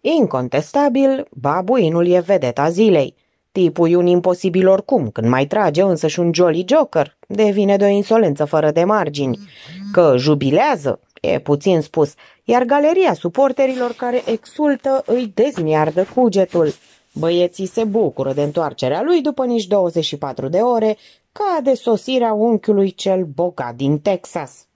Incontestabil, babuinul e vedeta zilei. Tipul e un imposibil oricum, când mai trage însă și un jolly joker, devine de o insolență fără de margini. Că jubilează, e puțin spus, iar galeria suporterilor care exultă îi dezmiardă cugetul. Băieții se bucură de întoarcerea lui după nici 24 de ore, ca de sosirea unchiului cel bogat din Texas.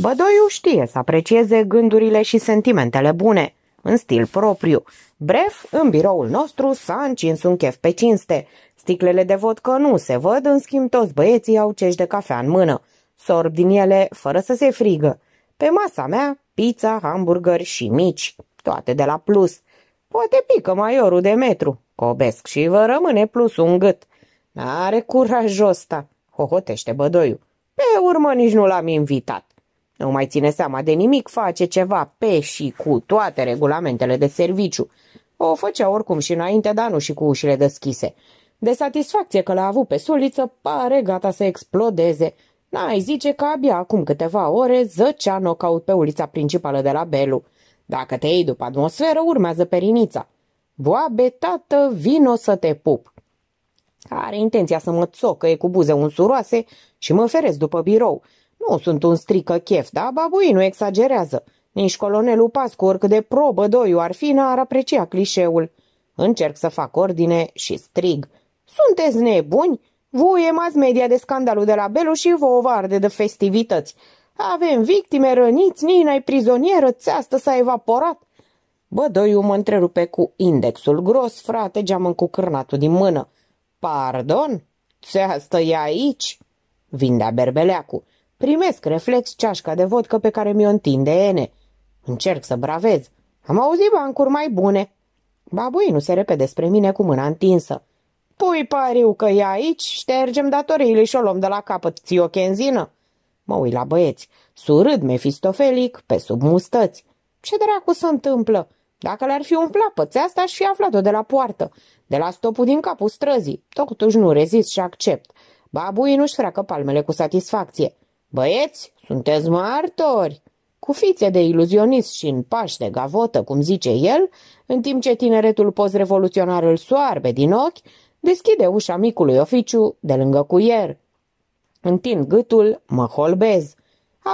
Bădoiu știe să aprecieze gândurile și sentimentele bune, în stil propriu. Bref, în biroul nostru s-a încins un chef pe cinste. Sticlele de vodcă nu se văd, în schimb toți băieții au cești de cafea în mână. Sorb din ele fără să se frigă. Pe masa mea, pizza, hamburgeri și mici, toate de la plus. Poate pică maiorul de metru, cobesc și vă rămâne plus un gât. N-are curajul ăsta, hohotește bădoiul. Pe urmă nici nu l-am invitat. Nu mai ține seama de nimic, face ceva pe și cu toate regulamentele de serviciu. O făcea oricum și înainte, dar nu și cu ușile deschise. De satisfacție că l-a avut pe soliță, pare gata să explodeze. N-ai zice că abia acum câteva ore zăcea caut pe ulița principală de la Belu. Dacă te iei după atmosferă, urmează perinița. Boabe, tată, vino să te pup. Are intenția să mă țocăie cu buze unsuroase și mă feresc după birou. Nu sunt un strică chef, da? Babui nu exagerează. Nici colonelul Pascu, oricât de probă doiu ar fi, n-ar aprecia clișeul. Încerc să fac ordine și strig. Sunteți nebuni? Voi mass media de scandalul de la Belu și vă ovarde de festivități. Avem victime, răniți, Nina e prizonieră, țeastă s-a evaporat. Bă, doiu mă întrerupe cu indexul gros, frate, geamă cu cârnatul din mână. Pardon? Țeastă e aici? Vindea berbeleacul. Primesc reflex ceașca de vodcă pe care mi-o întinde Ene. Încerc să bravez. Am auzit bancuri mai bune. nu se repede spre mine cu mâna întinsă. Pui pariu că e aici, ștergem datoriile și o luăm de la capăt, ți o chenzină. Mă uit la băieți, surâd mefistofelic, pe sub mustăți. Ce dracu se întâmplă? Dacă le-ar fi umplat pățea asta, aș fi aflat-o de la poartă, de la stopul din capul străzii. Totuși nu rezist și accept. nu-și freacă palmele cu satisfacție. Băieți, sunteți martori! Cu fițe de iluzionist și în pași de gavotă, cum zice el, în timp ce tineretul post-revoluționar îl soarbe din ochi, deschide ușa micului oficiu de lângă cuier. Întind gâtul, mă holbez.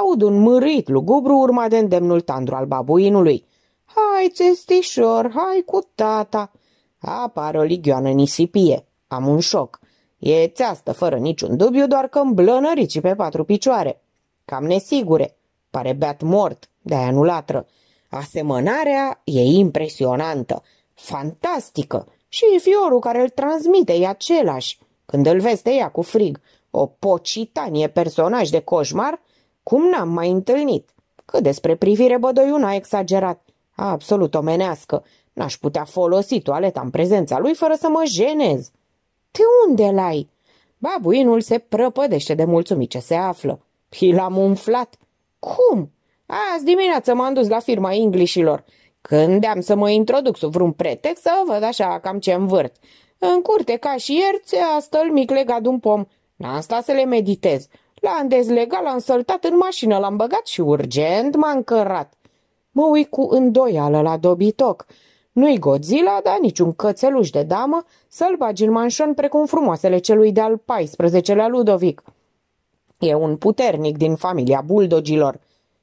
Aud un mârit lugubru urma de îndemnul tandru al babuinului. Hai, țestișor, hai cu tata! Apar o ligioană nisipie. Am un șoc. E țeastă fără niciun dubiu, doar că îmblănărit și pe patru picioare. Cam nesigure. Pare beat mort, de-aia nu latră. Asemănarea e impresionantă, fantastică și fiorul care îl transmite e același. Când îl vezi te cu frig, o pocitanie personaj de coșmar, cum n-am mai întâlnit. Că despre privire bădoiuna a exagerat, absolut omenească. N-aș putea folosi toaleta în prezența lui fără să mă jenez de unde l-ai? Babuinul se prăpădește de mulțumit ce se află. Și l-am umflat. Cum? Azi dimineață m-am dus la firma inglișilor. Când am să mă introduc sub vreun pretext să văd așa cam ce învârt. În curte ca și ierți, astăl mic legat un pom. N-am stat să le meditez. L-am dezlegat, l-am săltat în mașină, l-am băgat și urgent m-am cărat. Mă uit cu îndoială la dobitoc. Nu-i Godzilla, dar nici un cățeluș de damă să-l bagi în manșon precum frumoasele celui de-al 14-lea Ludovic. E un puternic din familia buldogilor.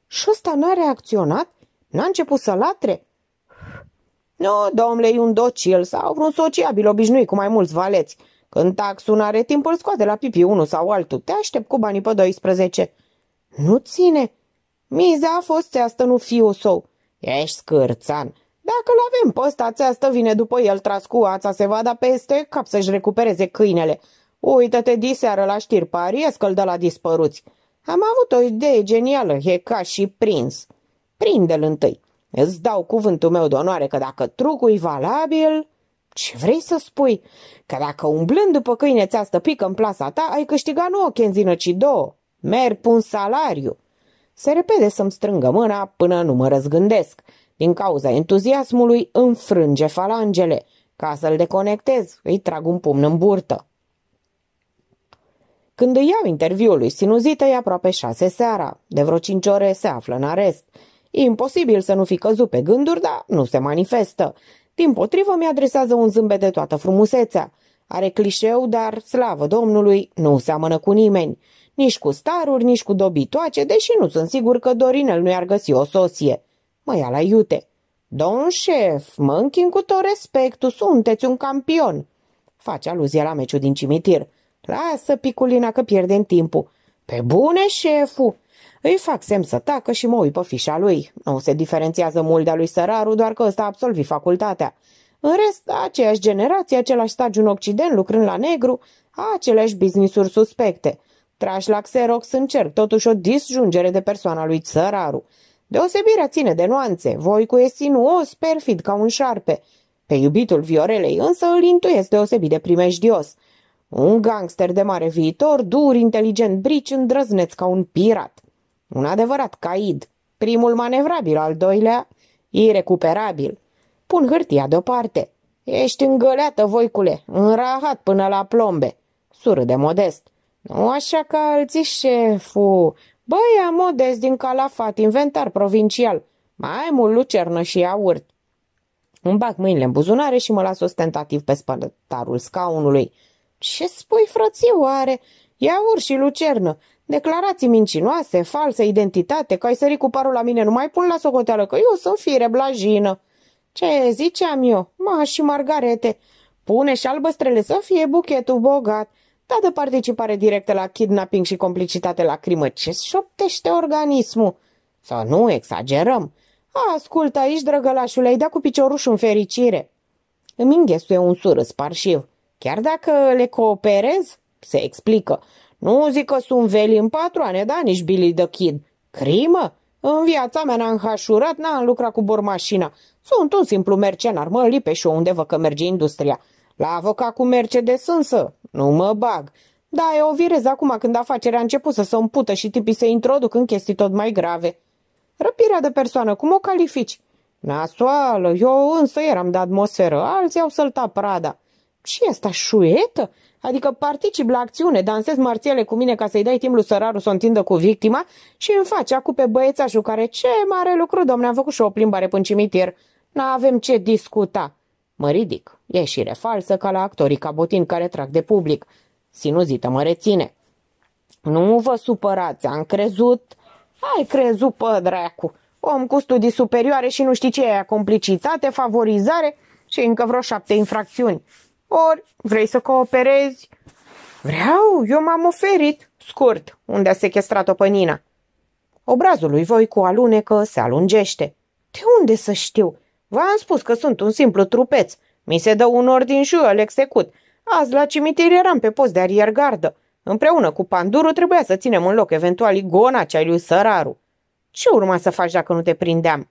Și ăsta n-a reacționat? N-a început să latre? Nu, domnule, e un docil sau vreun sociabil obișnuit cu mai mulți valeți. Când taxul are timp, îl scoate la pipi unul sau altul. Te aștept cu banii pe 12. Nu ține. Miza a fost asta nu fiu său. Ești scârțan. Dacă l avem pe ăsta, țeastă vine după el tras cu ața, se vada peste cap să-și recupereze câinele. Uită-te diseară la știri, pariez că-l la dispăruți. Am avut o idee genială, e ca și prins. Prinde-l întâi. Îți dau cuvântul meu de onoare că dacă trucul e valabil... Ce vrei să spui? Că dacă umblând după câine ți pică în plasa ta, ai câștigat nu o chenzină, ci două. Merg pun salariu. Se repede să-mi strângă mâna până nu mă răzgândesc. Din cauza entuziasmului, înfrânge falangele. Ca să-l deconectez, îi trag un pumn în burtă. Când îi iau interviul lui Sinuzită, e aproape șase seara. De vreo cinci ore se află în arest. E imposibil să nu fi căzut pe gânduri, dar nu se manifestă. Din potrivă, mi-adresează un zâmbet de toată frumusețea. Are clișeu, dar, slavă Domnului, nu seamănă cu nimeni. Nici cu staruri, nici cu dobitoace, deși nu sunt sigur că Dorinel nu i-ar găsi o soție mă ia la iute. Domn șef, mă închin cu tot respectul, sunteți un campion. Face aluzie la meciul din cimitir. Lasă piculina că pierdem timpul. Pe bune, șeful! Îi fac semn să tacă și mă uit pe fișa lui. Nu se diferențiază mult de lui Săraru, doar că ăsta a absolvit facultatea. În rest, aceeași generație, același stagiu în Occident, lucrând la negru, aceleași business-uri suspecte. Trași la Xerox încerc totuși o disjungere de persoana lui Țăraru. Deosebirea ține de nuanțe, voi e sinuos, perfid ca un șarpe. Pe iubitul Viorelei însă îl intuiesc deosebit de primejdios. Un gangster de mare viitor, dur, inteligent, brici, îndrăzneț ca un pirat. Un adevărat caid. Primul manevrabil, al doilea irecuperabil. Pun hârtia deoparte. Ești îngăleată, voicule, înrahat până la plombe. Sură de modest. Nu așa ca alții șefu, Băia modest din calafat, inventar provincial, mai mult lucernă și iaurt. Îmi bag mâinile în buzunare și mă las ostentativ pe spălătarul scaunului. Ce spui, frățiu, are? Iaurt și lucernă. Declarații mincinoase, false, identitate, că ai sărit cu parul la mine, nu mai pun la socoteală, că eu sunt fire blajină. Ce ziceam eu? Ma și margarete. Pune și albăstrele să fie buchetul bogat. Da de participare directă la kidnapping și complicitate la crimă. Ce șoptește organismul? Să nu exagerăm. Ascultă aici, drăgălașule, ai dat cu piciorul și în fericire. Îmi înghesuie un surâs parșiv. Chiar dacă le cooperez, se explică. Nu zic că sunt veli în patroane, da, nici Billy the Kid. Crimă? În viața mea n-am hașurat, n-am lucrat cu bormașina. Sunt un simplu mercenar, mă lipe și eu că merge industria. La avocat cu Mercedes însă, nu mă bag. Da, e o virez acum când afacerea a început să se împută și tipii se introduc în chestii tot mai grave. Răpirea de persoană, cum o califici? Nasoală, eu însă eram de atmosferă, alții au săltat prada. Și asta șuietă? Adică particip la acțiune, dansez marțiale cu mine ca să-i dai timp lui sărarul să o întindă cu victima și îmi face acu pe băiețașul care, ce mare lucru, domne, am făcut și o plimbare până cimitir. N-avem ce discuta. Mă ridic. Ieșire falsă ca la actorii botin care trag de public. Sinuzită mă reține. Nu vă supărați, am crezut... Ai crezut, pă, dracu! Om cu studii superioare și nu știi ce e complicitate, favorizare și încă vreo șapte infracțiuni. Ori, vrei să cooperezi? Vreau, eu m-am oferit. Scurt, unde a sechestrat-o pe Nina. Obrazul lui Voicu alunecă, se alungește. De unde să știu? V-am spus că sunt un simplu trupeț. Mi se dă un ordin și eu îl execut. Azi la cimitir eram pe post de ariergardă. Împreună cu Panduru trebuia să ținem în loc eventual igona cea lui Săraru. Ce urma să faci dacă nu te prindeam?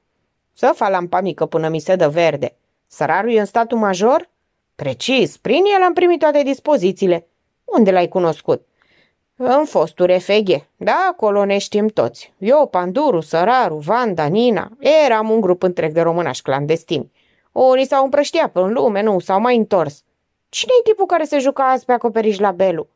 Să fac lampa mică până mi se dă verde. Săraru e în statul major? Precis, prin el am primit toate dispozițiile. Unde l-ai cunoscut? În fostul refeghe. Da, acolo ne știm toți. Eu, Panduru, Săraru, Vanda, Nina. Eram un grup întreg de românași clandestini. Unii s-au împrăștiat în lume, nu, s-au mai întors. Cine-i tipul care se juca azi pe acoperiș la Belu?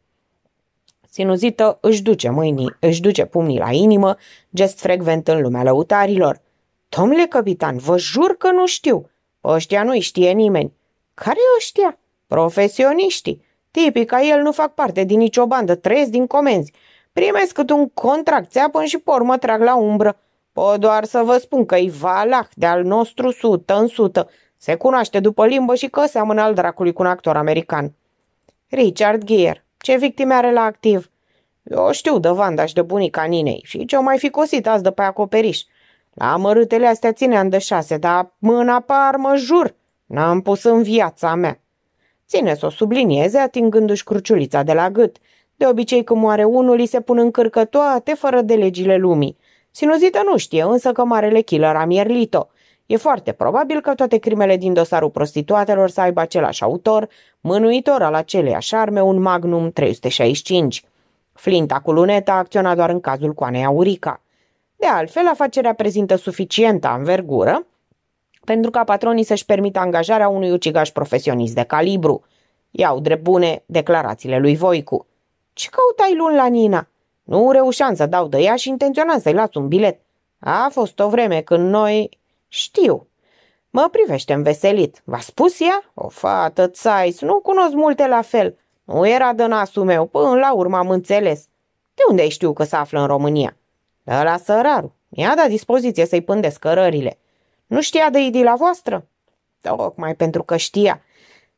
Sinuzită își duce mâinii, își duce pumnii la inimă, gest frecvent în lumea lăutarilor. Domnule capitan, vă jur că nu știu. Ăștia nu-i știe nimeni. Care ăștia? Profesioniștii. Tipii ca el nu fac parte din nicio bandă, trăiesc din comenzi. Primesc cât un contract, țeapăn și pe urmă trag la umbră. Pot doar să vă spun că-i valah de-al nostru sută în sută, se cunoaște după limbă și că seamănă al dracului cu un actor american. Richard Gere. Ce victime are la activ? Eu știu de Vanda și de bunica Ninei și ce-o mai fi cosit azi de pe acoperiș. La mărâtele astea țineam de șase, dar mâna par mă jur, n-am pus în viața mea. Ține să o sublinieze atingându-și cruciulița de la gât. De obicei când moare unul, îi se pun în cârcă toate fără de legile lumii. Sinuzită nu știe, însă că marele killer a mierlit-o. E foarte probabil că toate crimele din dosarul prostituatelor să aibă același autor, mânuitor al aceleiași arme, un Magnum 365. Flinta cu luneta acționa doar în cazul coanei Aurica. De altfel, afacerea prezintă suficientă învergură pentru ca patronii să-și permită angajarea unui ucigaș profesionist de calibru. Iau drept bune declarațiile lui Voicu. Ce căutai luni la Nina? Nu reușeam să dau de ea și intenționam să-i las un bilet. A fost o vreme când noi știu. Mă privește înveselit. V-a spus ea? O fată, țais, nu cunosc multe la fel. Nu era de nasul meu, până la urmă am înțeles. De unde știu că se află în România? De la săraru. Mi-a dat dispoziție să-i pândesc cărările. Nu știa de idila voastră? Tocmai pentru că știa.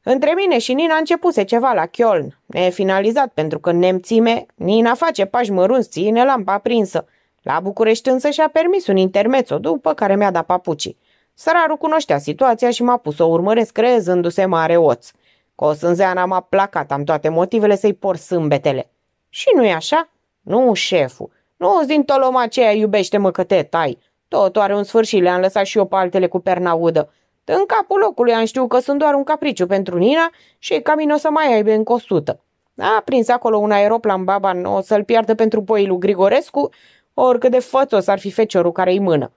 Între mine și Nina începuse ceva la Chioln, finalizat pentru că nemțime, Nina face pași mărunți, ține lampa prinsă. La București însă și-a permis un intermețo, după care mi-a dat papucii. Săraru cunoștea situația și m-a pus să o urmăresc creezându-se mare oț. Cosânzeana m-a placat, am toate motivele să-i por sâmbetele. Și nu-i așa? Nu, șeful. Nu-ți din toloma aceea iubește-mă că te tai. Tot are un sfârșit, le-am lăsat și eu pe altele cu perna udă. În capul locului am știut că sunt doar un capriciu pentru Nina și cam o să mai aibă încă o sută. A prins acolo un aeroplan baban, o să-l piardă pentru poilu Grigorescu, oricât de s ar fi feciorul care îi mână.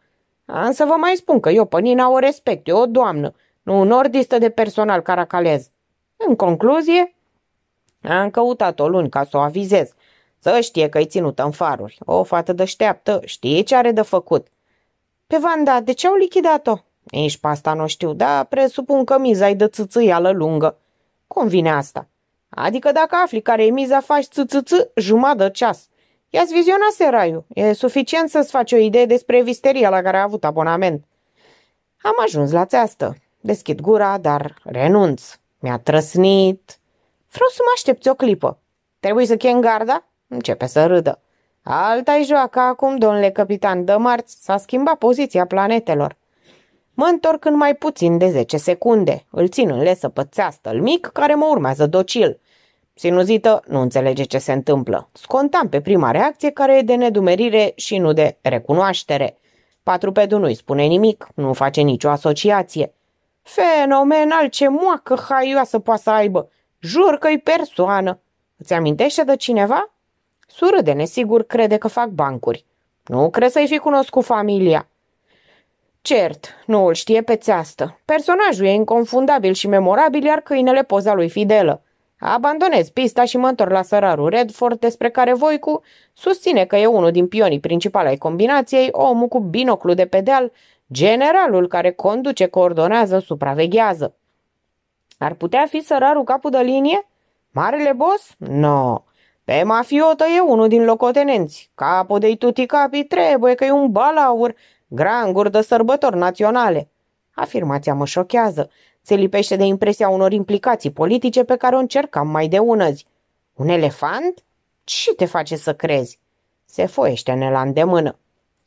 Însă vă mai spun că eu pe Nina o respect, eu o doamnă, nu un ordistă de personal caracalez. În concluzie, am căutat-o luni ca să o avizez. Să știe că-i ținută în faruri. O fată deșteaptă, știe ce are de făcut. Pe Vanda, de ce au lichidat-o? Ești pe asta nu știu, dar presupun că miza e de țâțâială lungă. Cum vine asta? Adică dacă afli care e miza, faci țâțâță jumătate ceas. I-ați vizionat seraiul. E suficient să-ți faci o idee despre visteria la care a avut abonament. Am ajuns la țeastă. Deschid gura, dar renunț. Mi-a trăsnit. Vreau să mă aștepți o clipă. Trebuie să chem garda? Începe să râdă. Alta-i joacă acum, domnule capitan de marți, s-a schimbat poziția planetelor. Mă întorc în mai puțin de 10 secunde. Îl țin în lesă pățeastă, țeastă mic, care mă urmează docil. Sinuzită nu înțelege ce se întâmplă. Scontam pe prima reacție care e de nedumerire și nu de recunoaștere. Patrupedul nu-i spune nimic, nu face nicio asociație. Fenomenal, ce moacă haioasă poate să aibă! Jur că-i persoană! Îți amintește de cineva? de nesigur, crede că fac bancuri. Nu cred să-i fi cunoscut familia. Cert, nu îl știe pe țeastă. Personajul e inconfundabil și memorabil, iar câinele poza lui fidelă. Abandonez pista și mă întorc la sărarul Redford, despre care Voicu susține că e unul din pionii principali ai combinației, omul cu binoclu de pe deal, generalul care conduce, coordonează, supraveghează. Ar putea fi sărarul capul de linie? Marele boss? Nu. No. Pe mafiotă e unul din locotenenți. Capul de-i capi trebuie că e un balaur, granguri de sărbători naționale. Afirmația mă șochează. Se lipește de impresia unor implicații politice pe care o încercam mai de unăzi. Un elefant? Ce te face să crezi? Se foiește-ne la îndemână.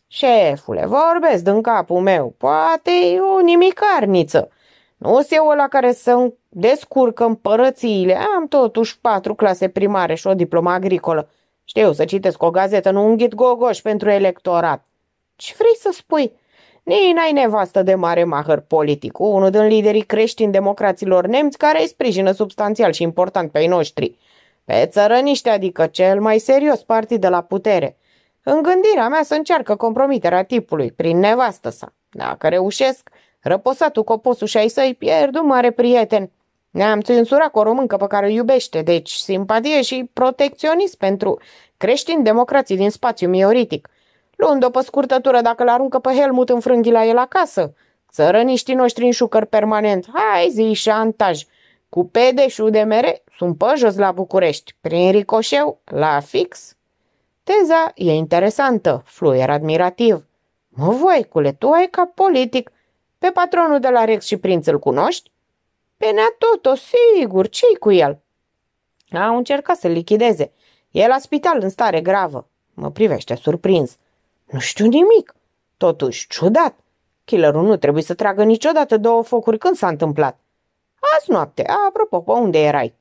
Șefule, vorbesc din capul meu, poate e o nimicarniță. Nu se eu la care să descurcă împărățiile, am totuși patru clase primare și o diplomă agricolă. Știu să citesc o gazetă, nu un ghid gogoș pentru electorat. Ce vrei să spui? n-ai nevastă de mare mahăr politic, unul din liderii creștini democraților nemți care îi sprijină substanțial și important pe ai noștri. Pe țărăniște, adică cel mai serios partid de la putere. În gândirea mea să încearcă compromiterea tipului prin nevastă sa. Dacă reușesc, răposatul coposul și ai i pierd un mare prieten. Ne-am țânsurat cu o româncă pe care o iubește, deci simpatie și protecționism pentru creștini democrații din spațiu mioritic luând-o pe scurtătură dacă l aruncă pe Helmut în frânghii la el acasă. Țărăniștii noștri în șucăr permanent, hai zi șantaj, cu pedeșul de mere sunt pe jos la București, prin ricoșeu, la fix. Teza e interesantă, fluier admirativ. Mă, cule, tu ai ca politic. Pe patronul de la Rex și Prinț îl cunoști? Pe Neatoto, sigur, ce cu el? Au încercat să-l lichideze. E la spital în stare gravă. Mă privește surprins. Nu știu nimic. Totuși, ciudat. Killerul nu trebuie să tragă niciodată două focuri când s-a întâmplat. Azi noapte, apropo, pe unde erai?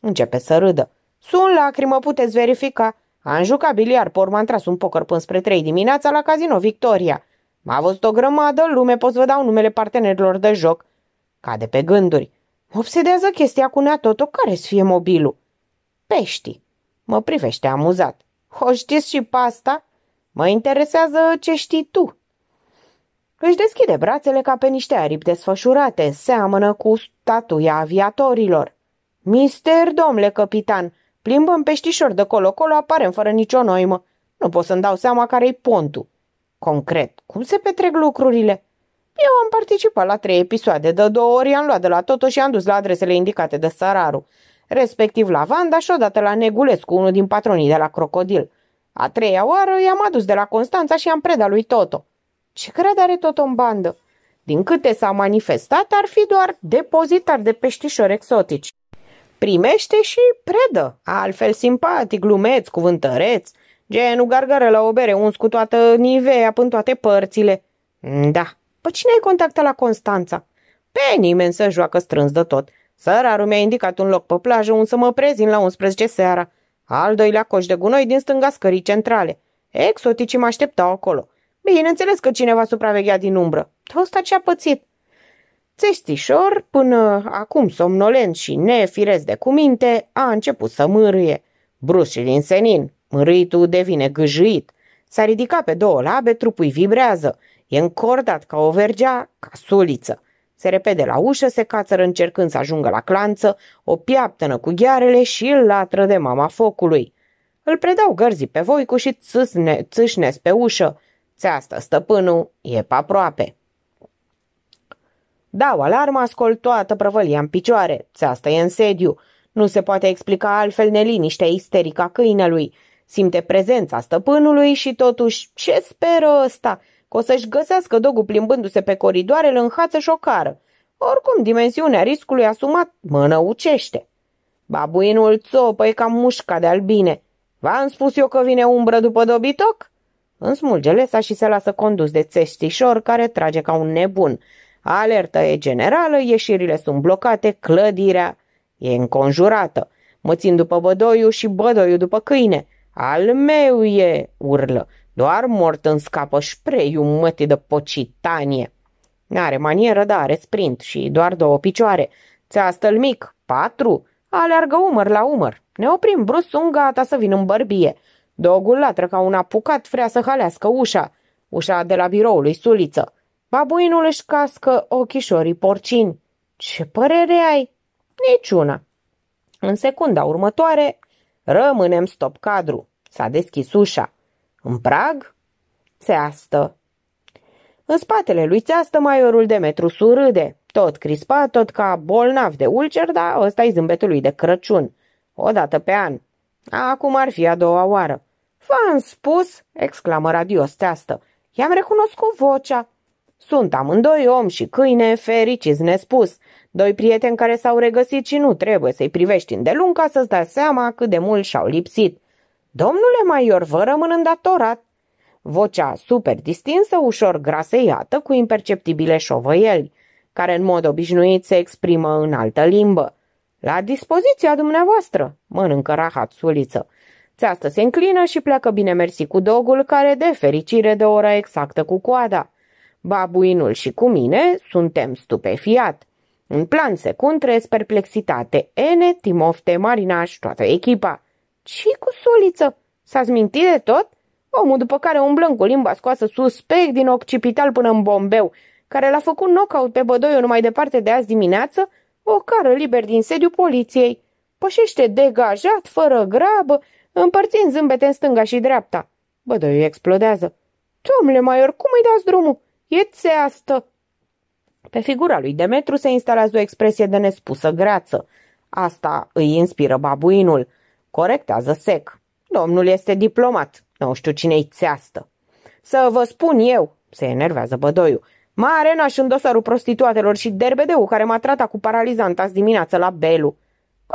Începe să râdă. Sunt lacrimă, puteți verifica. Am jucat biliar, pe urmă am tras un poker până spre trei dimineața la casino Victoria. M-a văzut o grămadă lume, Poți vă dau numele partenerilor de joc. Cade pe gânduri. Mă obsedează chestia cu neatoto care să fie mobilul. Pești. Mă privește amuzat. O știți și pasta? Mă interesează ce știi tu. Își deschide brațele ca pe niște aripi desfășurate, seamănă cu statuia aviatorilor. Mister, domnule capitan, plimbăm peștișor de colo-colo, aparem fără nicio noimă. Nu pot să-mi dau seama care-i pontul. Concret, cum se petrec lucrurile? Eu am participat la trei episoade, de două ori am luat de la Toto și am dus la adresele indicate de Săraru, respectiv la Vanda și odată la Negulescu, unul din patronii de la Crocodil. A treia oară i-am adus de la Constanța și am predat lui Toto. Ce cred are Toto în bandă? Din câte s-a manifestat, ar fi doar depozitar de peștișori exotici. Primește și predă, altfel simpatic, glumeț, cuvântăreț, genul gargară la o bere uns cu toată nivea până toate părțile. Da, pe cine ai contactat la Constanța? Pe nimeni să joacă strâns de tot. Săra mi-a indicat un loc pe plajă un să mă prezint la 11 seara. Al doilea coș de gunoi din stânga scării centrale. Exoticii mă așteptau acolo. Bineînțeles că cineva supraveghea din umbră. Ăsta ce-a pățit? Țestișor, până acum somnolent și nefiresc de cuminte, a început să mârâie. Brusc și din senin, mârâitul devine gâjuit. S-a ridicat pe două labe, trupul vibrează. E încordat ca o vergea, ca suliță. Se repede la ușă, se cațără încercând să ajungă la clanță, o piaptănă cu ghearele și îl latră de mama focului. Îl predau gărzii pe Voicu și țâsne, țâșnes pe ușă. Țeastă, stăpânul, e pe aproape. Dau alarma, ascult toată prăvălia în picioare. Țeastă e în sediu. Nu se poate explica altfel neliniștea isterică a câinelui. Simte prezența stăpânului și totuși, ce speră ăsta? că o să-și găsească dogul plimbându-se pe coridoarele în hață și o cară. Oricum, dimensiunea riscului asumat mă năucește. Babuinul țopă e cam mușca de albine. V-am spus eu că vine umbră după dobitoc? Însmulge lesa și se lasă condus de țeștișor care trage ca un nebun. Alertă e generală, ieșirile sunt blocate, clădirea e înconjurată. Mă țin după bădoiu și bădoiu după câine. Al meu e, urlă. Doar mort în scapă șpreiul mătii de pocitanie. N-are manieră, da, are sprint și doar două picioare. Ți-a stăl mic, patru, aleargă umăr la umăr. Ne oprim brusc, sunt gata să vin în bărbie. Dogul latră ca un apucat, vrea să halească ușa. Ușa de la biroul lui Suliță. Babuinul își cască ochișorii porcini. Ce părere ai? Niciuna. În secunda următoare, rămânem stop cadru. S-a deschis ușa. În prag? Țeastă. În spatele lui Țeastă, maiorul de metru surâde, tot crispat, tot ca bolnav de ulcer, dar ăsta e zâmbetul lui de Crăciun. O dată pe an. Acum ar fi a doua oară. V-am spus, exclamă radios Țeastă. I-am recunoscut vocea. Sunt amândoi om și câine, fericiți nespus. Doi prieteni care s-au regăsit și nu trebuie să-i privești îndelung ca să-ți dai seama cât de mult și-au lipsit. Domnule Maior, vă rămân îndatorat. Vocea super distinsă, ușor graseiată, cu imperceptibile șovăieli, care în mod obișnuit se exprimă în altă limbă. La dispoziția dumneavoastră, mănâncă rahat suliță. Țeastă se înclină și pleacă bine mersi cu dogul, care de fericire de ora exactă cu coada. Babuinul și cu mine suntem stupefiat. În plan secund, perplexitate, Ene, Timofte, Marinaș, toată echipa – și cu suliță. S-a zmintit de tot? Omul după care umblăm cu limba scoasă suspect din occipital până în Bombeu, care l-a făcut knockout pe bădoiul mai departe de azi dimineață, o cară liber din sediu poliției. Pășește degajat, fără grabă, împărțind zâmbete în stânga și dreapta. Bădoiul explodează. Domnule Maior, cum îi dați drumul? E țeastă! Pe figura lui Demetru se instalează o expresie de nespusă grață. Asta îi inspiră babuinul – Corectează sec. Domnul este diplomat. Nu știu cine-i țeastă. Să vă spun eu, se enervează bădoiu. Mare naș în dosarul prostituatelor și derbedeu care m-a tratat cu paralizant azi dimineață la Belu.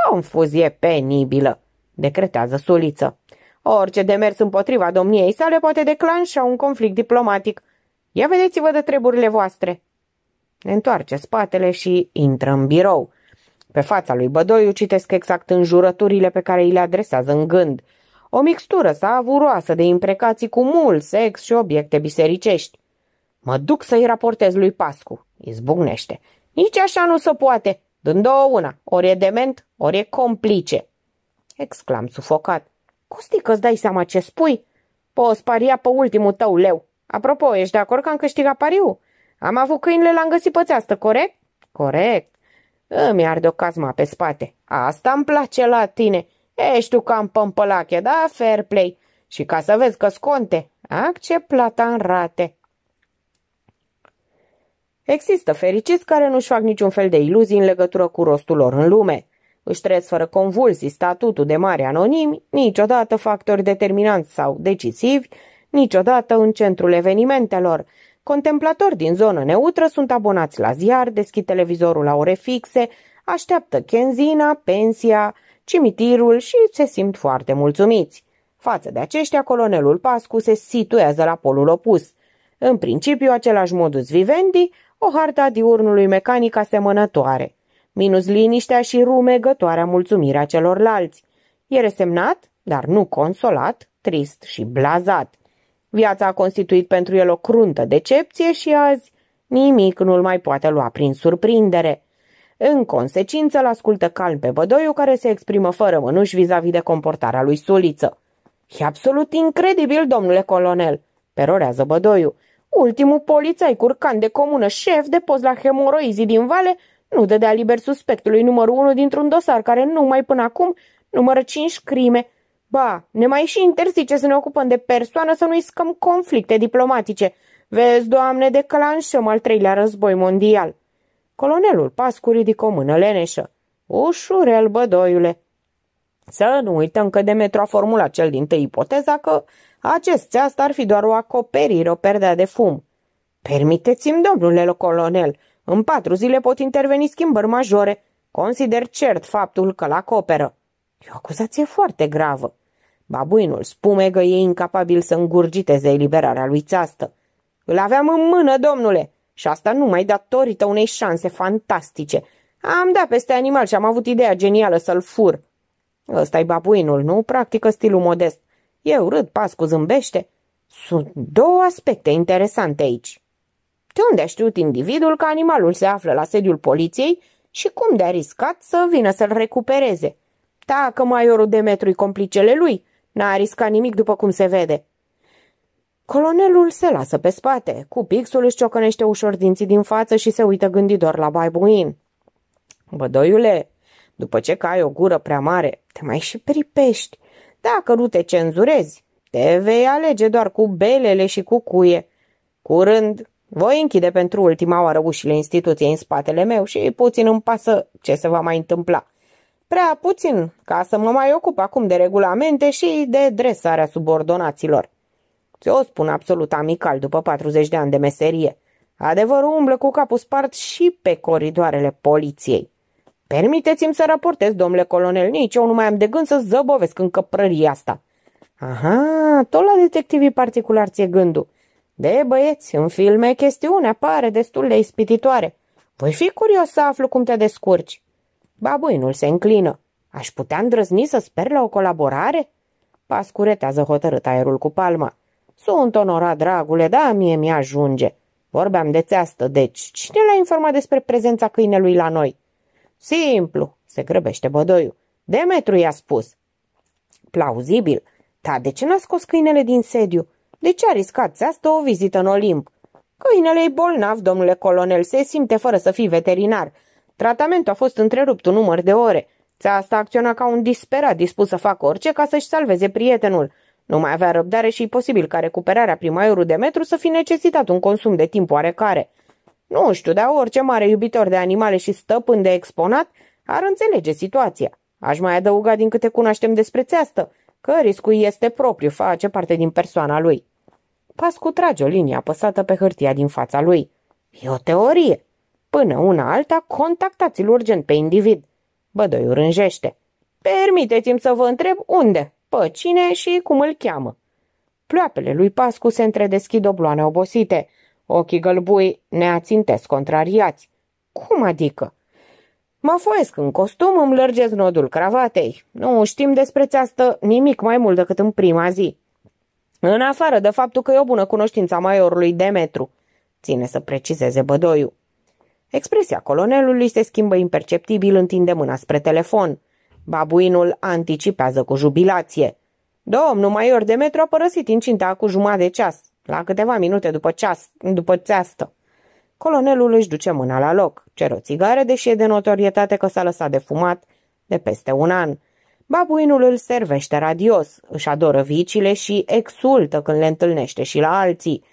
Confuzie penibilă, decretează Suliță. Orice demers împotriva domniei sale poate declanșa un conflict diplomatic. Ia vedeți-vă de treburile voastre. Ne întoarce spatele și intră în birou. Pe fața lui Bădoiu citesc exact jurăturile pe care îi le adresează în gând. O mixtură avuroasă de imprecații cu mult sex și obiecte bisericești. Mă duc să-i raportez lui Pascu. Izbucnește. Nici așa nu se poate. Dând două una. Ori e dement, ori e complice. Exclam sufocat. că-ți dai seama ce spui? Poți paria pe ultimul tău leu. Apropo, ești de acord că am câștigat pariu? Am avut câinile, l-am găsit pățeastă, corect? Corect. Îmi ard o cazma pe spate. Asta îmi place la tine. Ești tu cam pămpălache, da, fair play. Și ca să vezi că sconte, accept plata în rate. Există fericiți care nu-și fac niciun fel de iluzii în legătură cu rostul lor în lume. Își trăiesc fără convulsii statutul de mari anonimi, niciodată factori determinanți sau decisivi, niciodată în centrul evenimentelor, Contemplatori din zonă neutră sunt abonați la ziar, deschid televizorul la ore fixe, așteaptă chenzina, pensia, cimitirul și se simt foarte mulțumiți. Față de aceștia, colonelul Pascu se situează la polul opus. În principiu, același modus vivendi, o harta diurnului mecanic asemănătoare. Minus liniștea și rumegătoarea mulțumirea celorlalți. E resemnat, dar nu consolat, trist și blazat. Viața a constituit pentru el o cruntă decepție și azi nimic nu-l mai poate lua prin surprindere. În consecință, îl ascultă calm pe Bădoiu, care se exprimă fără mânuși vis-a-vis de comportarea lui Suliță. E absolut incredibil, domnule colonel, perorează Bădoiu. Ultimul polițai curcan de comună, șef de post la hemoroizii din vale, nu dădea liber suspectului numărul unu dintr-un dosar care numai până acum numără cinci crime Ba, ne mai și interzice să ne ocupăm de persoană să nu scăm conflicte diplomatice. Vezi, doamne, declanșăm al treilea război mondial. Colonelul Pascu ridică o mână leneșă. Ușurel, bădoiule. Să nu uităm că Demetru a formulat cel din tăi ipoteza că acest asta ar fi doar o acoperire, o perdea de fum. Permiteți-mi, domnule colonel, în patru zile pot interveni schimbări majore. Consider cert faptul că-l acoperă. E o acuzație foarte gravă. Babuinul spume că e incapabil să îngurgiteze eliberarea lui țastă. Îl aveam în mână, domnule, și asta numai datorită unei șanse fantastice. Am dat peste animal și am avut ideea genială să-l fur. ăsta e babuinul, nu? Practică stilul modest. Eu râd, pas cu zâmbește. Sunt două aspecte interesante aici. De unde a știut individul că animalul se află la sediul poliției și cum de-a riscat să vină să-l recupereze? că maiorul Demetru-i complicele lui. N-a riscat nimic după cum se vede. Colonelul se lasă pe spate, cu pixul își ciocănește ușor dinții din față și se uită gânditor la baibuin. Bădoiule, după ce că ai o gură prea mare, te mai și pripești. Dacă nu te cenzurezi, te vei alege doar cu belele și cu cuie. Curând, voi închide pentru ultima oară ușile instituției în spatele meu și puțin îmi pasă ce se va mai întâmpla. Prea puțin, ca să mă mai ocup acum de regulamente și de dresarea subordonaților. Ți-o spun absolut amical după 40 de ani de meserie. Adevărul umblă cu capul spart și pe coridoarele poliției. Permiteți-mi să raportez, domnule colonel, nici eu nu mai am de gând să zăbovesc în căprăria asta. Aha, tot la detectivii particular ți-e gândul. De băieți, în filme chestiunea pare destul de ispititoare. Voi fi curios să aflu cum te descurci. Babuinul se înclină. Aș putea îndrăzni să sper la o colaborare? Pascuretează hotărât aerul cu palma. Sunt onorat, dragule, da, mie mi-ajunge. Vorbeam de țeastă, deci cine l-a informat despre prezența câinelui la noi? Simplu, se grăbește bădoiul. Demetru i-a spus. Plauzibil. Da, de ce n-a scos câinele din sediu? De ce a riscat asta o vizită în Olimp? Câinele e bolnav, domnule colonel, se simte fără să fii veterinar. Tratamentul a fost întrerupt un număr de ore. Țea asta acționa ca un disperat dispus să facă orice ca să-și salveze prietenul. Nu mai avea răbdare și posibil ca recuperarea primaiorului de metru să fi necesitat un consum de timp oarecare. Nu știu, dar orice mare iubitor de animale și stăpân de exponat ar înțelege situația. Aș mai adăuga din câte cunoaștem despre țeastă, că riscul este propriu, face parte din persoana lui. Pascu trage o linie apăsată pe hârtia din fața lui. E o teorie, Până una alta, contactați-l urgent pe individ. Bădoiul rânjește. Permiteți-mi să vă întreb unde, pe cine și cum îl cheamă. Ploapele lui Pascu se întredeschid obloane obosite. Ochii gălbui ne ațintesc contrariați. Cum adică? Mă foiesc în costum, îmi lărgez nodul cravatei. Nu știm despre țeastă nimic mai mult decât în prima zi. În afară de faptul că e o bună cunoștință a maiorului Demetru, ține să precizeze bădoiul. Expresia colonelului se schimbă imperceptibil, întinde mâna spre telefon. Babuinul anticipează cu jubilație. Domnul Maior de Metru a părăsit incinta cu jumătate de ceas, la câteva minute după, ceas, după țeastă. Colonelul își duce mâna la loc, cer o țigară, deși e de notorietate că s-a lăsat de fumat de peste un an. Babuinul îl servește radios, își adoră vicile și exultă când le întâlnește și la alții.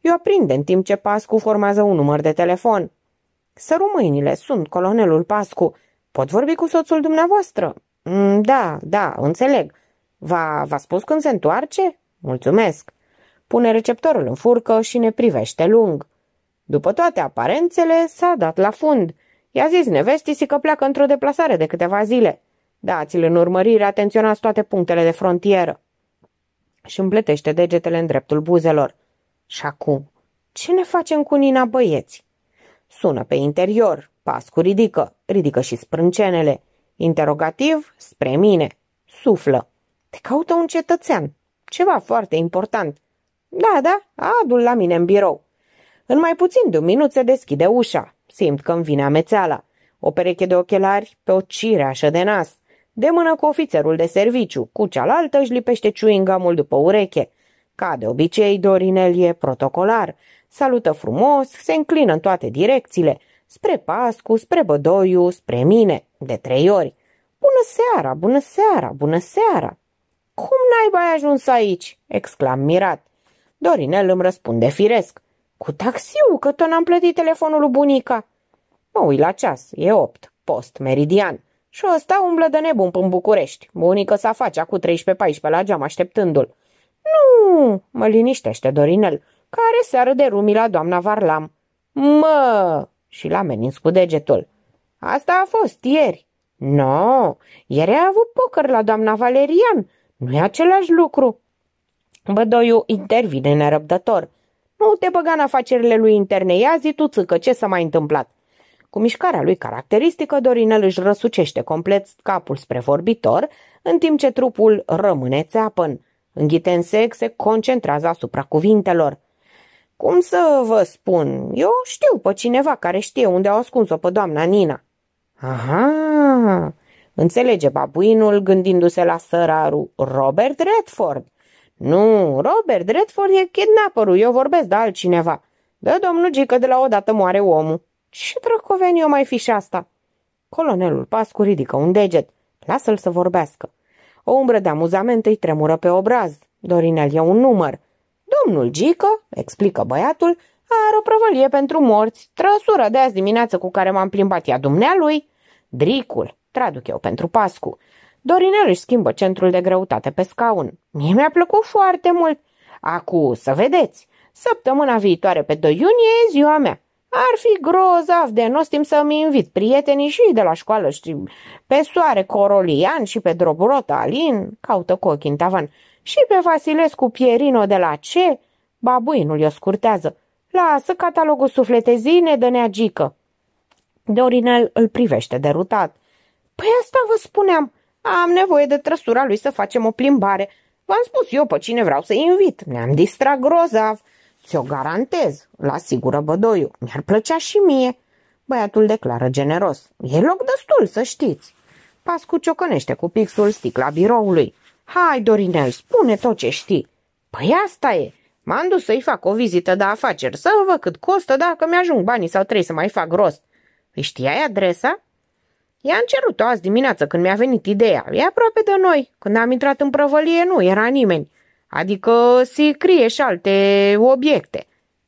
Eu aprinde în timp ce Pascu formează un număr de telefon. Săru mâinile, sunt colonelul Pascu. Pot vorbi cu soțul dumneavoastră? Mm, da, da, înțeleg. V-a, v-a spus când se întoarce? Mulțumesc. Pune receptorul în furcă și ne privește lung. După toate aparențele, s-a dat la fund. I-a zis nevestii că pleacă într-o deplasare de câteva zile. Dați-l în urmărire, atenționați toate punctele de frontieră. Și împletește degetele în dreptul buzelor. Și acum, ce ne facem cu Nina băieți? Sună pe interior, Pascu ridică, ridică și sprâncenele. Interogativ spre mine. Suflă. Te caută un cetățean. Ceva foarte important. Da, da, adu-l la mine în birou. În mai puțin de un minut se deschide ușa. Simt că îmi vine amețeala. O pereche de ochelari pe o cireașă de nas. De mână cu ofițerul de serviciu, cu cealaltă își lipește ciuingamul după ureche. Ca de obicei, Dorinel e protocolar, Salută frumos, se înclină în toate direcțiile, spre Pascu, spre Bădoiu, spre mine, de trei ori. Bună seara, bună seara, bună seara! Cum n-ai mai ajuns aici?" exclam mirat. Dorinel îmi răspunde firesc. Cu taxiul, că tot n-am plătit telefonul lui bunica. Mă uit la ceas, e opt, post, meridian. Și ăsta umblă de nebun până București. Bunica s-a face cu 13-14 la geam așteptându-l. Nu, mă liniștește Dorinel care seară de rumii la doamna Varlam. Mă! Și l-a menins cu degetul. Asta a fost ieri. No, ieri a avut pocăr la doamna Valerian. Nu e același lucru. Bădoiu intervine nerăbdător. Nu te băga în afacerile lui interne, ia zi tu țâcă, ce s-a mai întâmplat? Cu mișcarea lui caracteristică, Dorinel își răsucește complet capul spre vorbitor, în timp ce trupul rămâne țeapăn. Înghite în sec, se concentrează asupra cuvintelor. Cum să vă spun? Eu știu pe cineva care știe unde a ascuns-o pe doamna Nina. Aha, înțelege babuinul gândindu-se la sărarul Robert Redford. Nu, Robert Redford e kidnapperul, eu vorbesc de altcineva. Dă domnul Gică de la odată moare omul. Ce drăcoveni o mai fi și asta? Colonelul Pascu ridică un deget. Lasă-l să vorbească. O umbră de amuzament îi tremură pe obraz. Dorinel e un număr. Domnul Gică, explică băiatul, are o prăvălie pentru morți, trăsură de azi dimineață cu care m-am plimbat ea dumnealui. Dricul, traduc eu pentru Pascu. Dorinel își schimbă centrul de greutate pe scaun. Mie mi-a plăcut foarte mult. Acu, să vedeți, săptămâna viitoare pe 2 iunie e ziua mea. Ar fi grozav de nostim să-mi invit prietenii și de la școală, știi, pe soare Corolian și pe Droburota Alin, caută cu ochii în tavan. Și pe Vasilescu Pierino de la ce? Babuinul i-o scurtează. Lasă catalogul sufletezii, ne dă neagică. Dorinel îl privește derutat. Păi asta vă spuneam. Am nevoie de trăsura lui să facem o plimbare. V-am spus eu pe cine vreau să invit. Ne-am distrat grozav. Ți-o garantez, la sigură bădoiu. Mi-ar plăcea și mie. Băiatul declară generos. E loc destul, să știți. Pascu ciocănește cu pixul sticla biroului. Hai, Dorinel, spune tot ce știi. Păi asta e. M-am dus să-i fac o vizită de afaceri, să văd cât costă dacă mi-ajung banii sau trebuie să mai fac rost. Îi știai adresa? I-am cerut-o azi dimineață când mi-a venit ideea. E aproape de noi. Când am intrat în prăvălie, nu era nimeni. Adică se crie și alte obiecte.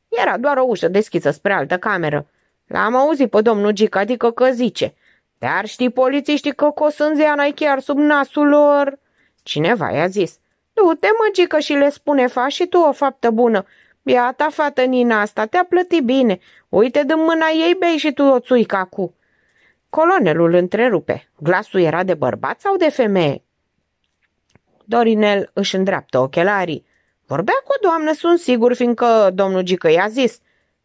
Era doar o ușă deschisă spre altă cameră. L-am auzit pe domnul Gic, adică că zice. Dar știi polițiștii că Cosânzeana e chiar sub nasul lor. Cineva i-a zis, du-te măgică și le spune, faci și tu o faptă bună. Ia ta fată Nina asta, te-a plătit bine. Uite de mâna ei bei și tu o țui cu. Colonelul întrerupe. Glasul era de bărbat sau de femeie? Dorinel își îndreaptă ochelarii. Vorbea cu o doamnă, sunt sigur, fiindcă domnul Gică i-a zis.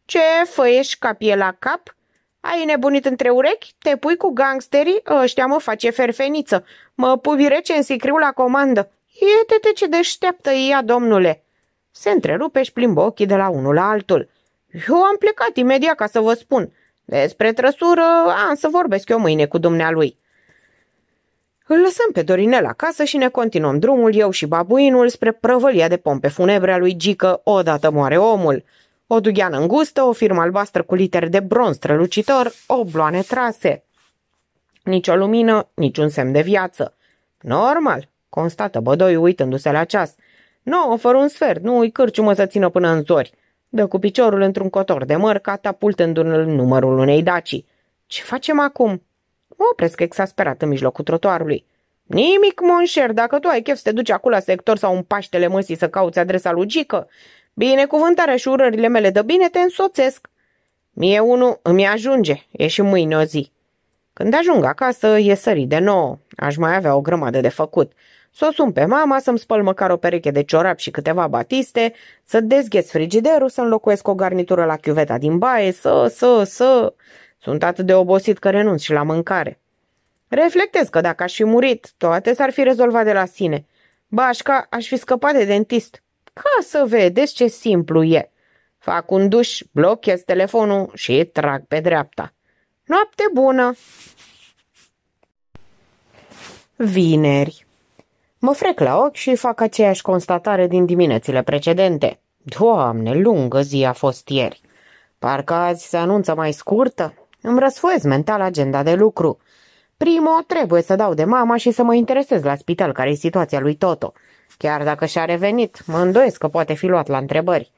Ce, făiești capie la cap? Ai nebunit între urechi? Te pui cu gangsterii? Ăștia mă face ferfeniță. Mă pui rece în sicriu la comandă. Iete-te ce deșteaptă ea, domnule!" Se întrerupe și plimbă ochii de la unul la altul. Eu am plecat imediat ca să vă spun. Despre trăsură am să vorbesc eu mâine cu dumnealui. Îl lăsăm pe Dorinel acasă și ne continuăm drumul eu și babuinul spre prăvălia de pompe funebre a lui Gică, odată moare omul. O dugheană îngustă, o firmă albastră cu litere de bronz strălucitor, o bloane trase. Nici o lumină, niciun semn de viață. Normal, constată Bădoi uitându-se la ceas. Nu, o fără un sfert, nu ui cârciumă să țină până în zori. Dă cu piciorul într-un cotor de măr, catapultându-l numărul unei dacii. Ce facem acum? Mă opresc exasperat în mijlocul trotuarului. Nimic, monșer, dacă tu ai chef să te duci acolo la sector sau în paștele măsii să cauți adresa lui Gică. Binecuvântarea și urările mele de bine te însoțesc. Mie unul îmi ajunge, e și mâine o zi. Când ajung acasă, e sări de nou. Aș mai avea o grămadă de făcut. Să o sun pe mama să-mi spăl măcar o pereche de ciorap și câteva batiste, să dezgheț frigiderul, să înlocuiesc o garnitură la chiuveta din baie, să, să, să... Sunt atât de obosit că renunț și la mâncare. Reflectez că dacă aș fi murit, toate s-ar fi rezolvat de la sine. Bașca aș fi scăpat de dentist. Ca să vedeți ce simplu e. Fac un duș, blochez telefonul și trag pe dreapta. Noapte bună! Vineri. Mă frec la ochi și fac aceeași constatare din diminețile precedente. Doamne, lungă zi a fost ieri. Parcă azi se anunță mai scurtă. Îmi răsfoiesc mental agenda de lucru. Primo, trebuie să dau de mama și să mă interesez la spital care e situația lui Toto. Chiar dacă și-a revenit, mă îndoiesc că poate fi luat la întrebări.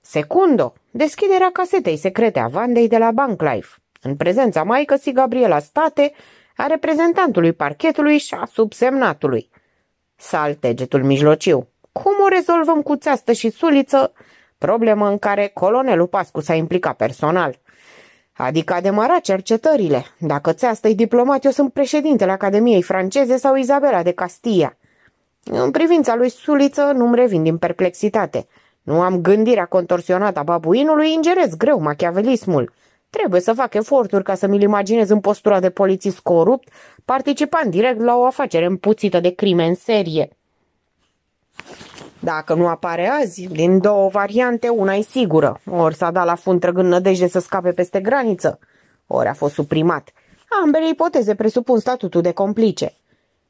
Secundo, deschiderea casetei secrete a Vandei de la Bank Life, în prezența si Gabriela State, a reprezentantului parchetului și a subsemnatului. Saltegetul mijlociu. Cum o rezolvăm cu țeastă și suliță? Problemă în care colonelul Pascu s-a implicat personal. Adică a demarat cercetările. Dacă țeastă-i diplomat, eu sunt președintele Academiei franceze sau Izabela de Castilla. În privința lui Suliță nu-mi revin din perplexitate. Nu am gândirea contorsionată a babuinului, ingerez greu machiavelismul. Trebuie să fac eforturi ca să mi-l imaginez în postura de polițist corupt, participant direct la o afacere împuțită de crime în serie. Dacă nu apare azi, din două variante, una e sigură. Ori s-a dat la fund trăgând nădejde să scape peste graniță, ori a fost suprimat. Ambele ipoteze presupun statutul de complice.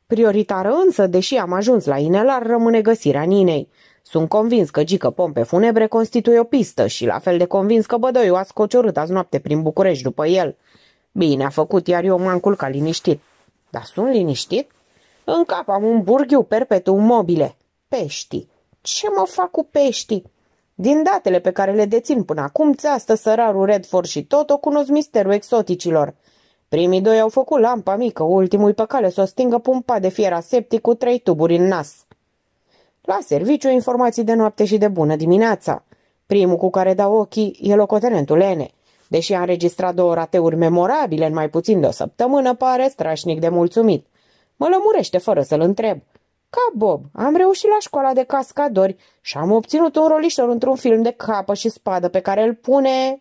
Prioritară însă, deși am ajuns la Inelar, rămâne găsirea Ninei. Sunt convins că Gică Pompe Funebre constituie o pistă și la fel de convins că bădoiul a scociorât azi noapte prin București după el. Bine a făcut, iar eu m-am culcat liniștit. Dar sunt liniștit? În cap am un burghiu perpetuum mobile. Pești. Ce mă fac cu peștii? Din datele pe care le dețin până acum, țeastă sărarul Redford și tot o cunosc misterul exoticilor – Primii doi au făcut lampa mică, ultimul pe cale să o stingă pumpa de fier aseptic cu trei tuburi în nas. La serviciu informații de noapte și de bună dimineața. Primul cu care dau ochii e locotenentul Lene. Deși a înregistrat două rateuri memorabile în mai puțin de o săptămână, pare strașnic de mulțumit. Mă lămurește fără să-l întreb. Ca Bob, am reușit la școala de cascadori și am obținut un rolișor într-un film de capă și spadă pe care îl pune...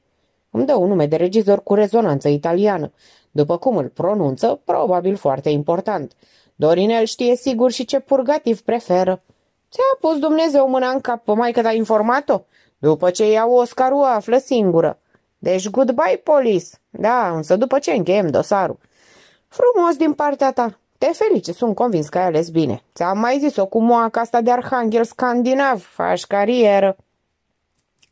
Îmi dă un nume de regizor cu rezonanță italiană. După cum îl pronunță, probabil foarte important. Dorinel știe sigur și ce purgativ preferă. Ți-a pus Dumnezeu mâna în cap, mai că a informat-o? După ce iau Oscarul, află singură. Deci goodbye, polis. Da, însă după ce încheiem dosarul. Frumos din partea ta. Te felice, sunt convins că ai ales bine. Ți-am mai zis-o cu moaca asta de arhanghel scandinav. Faci carieră.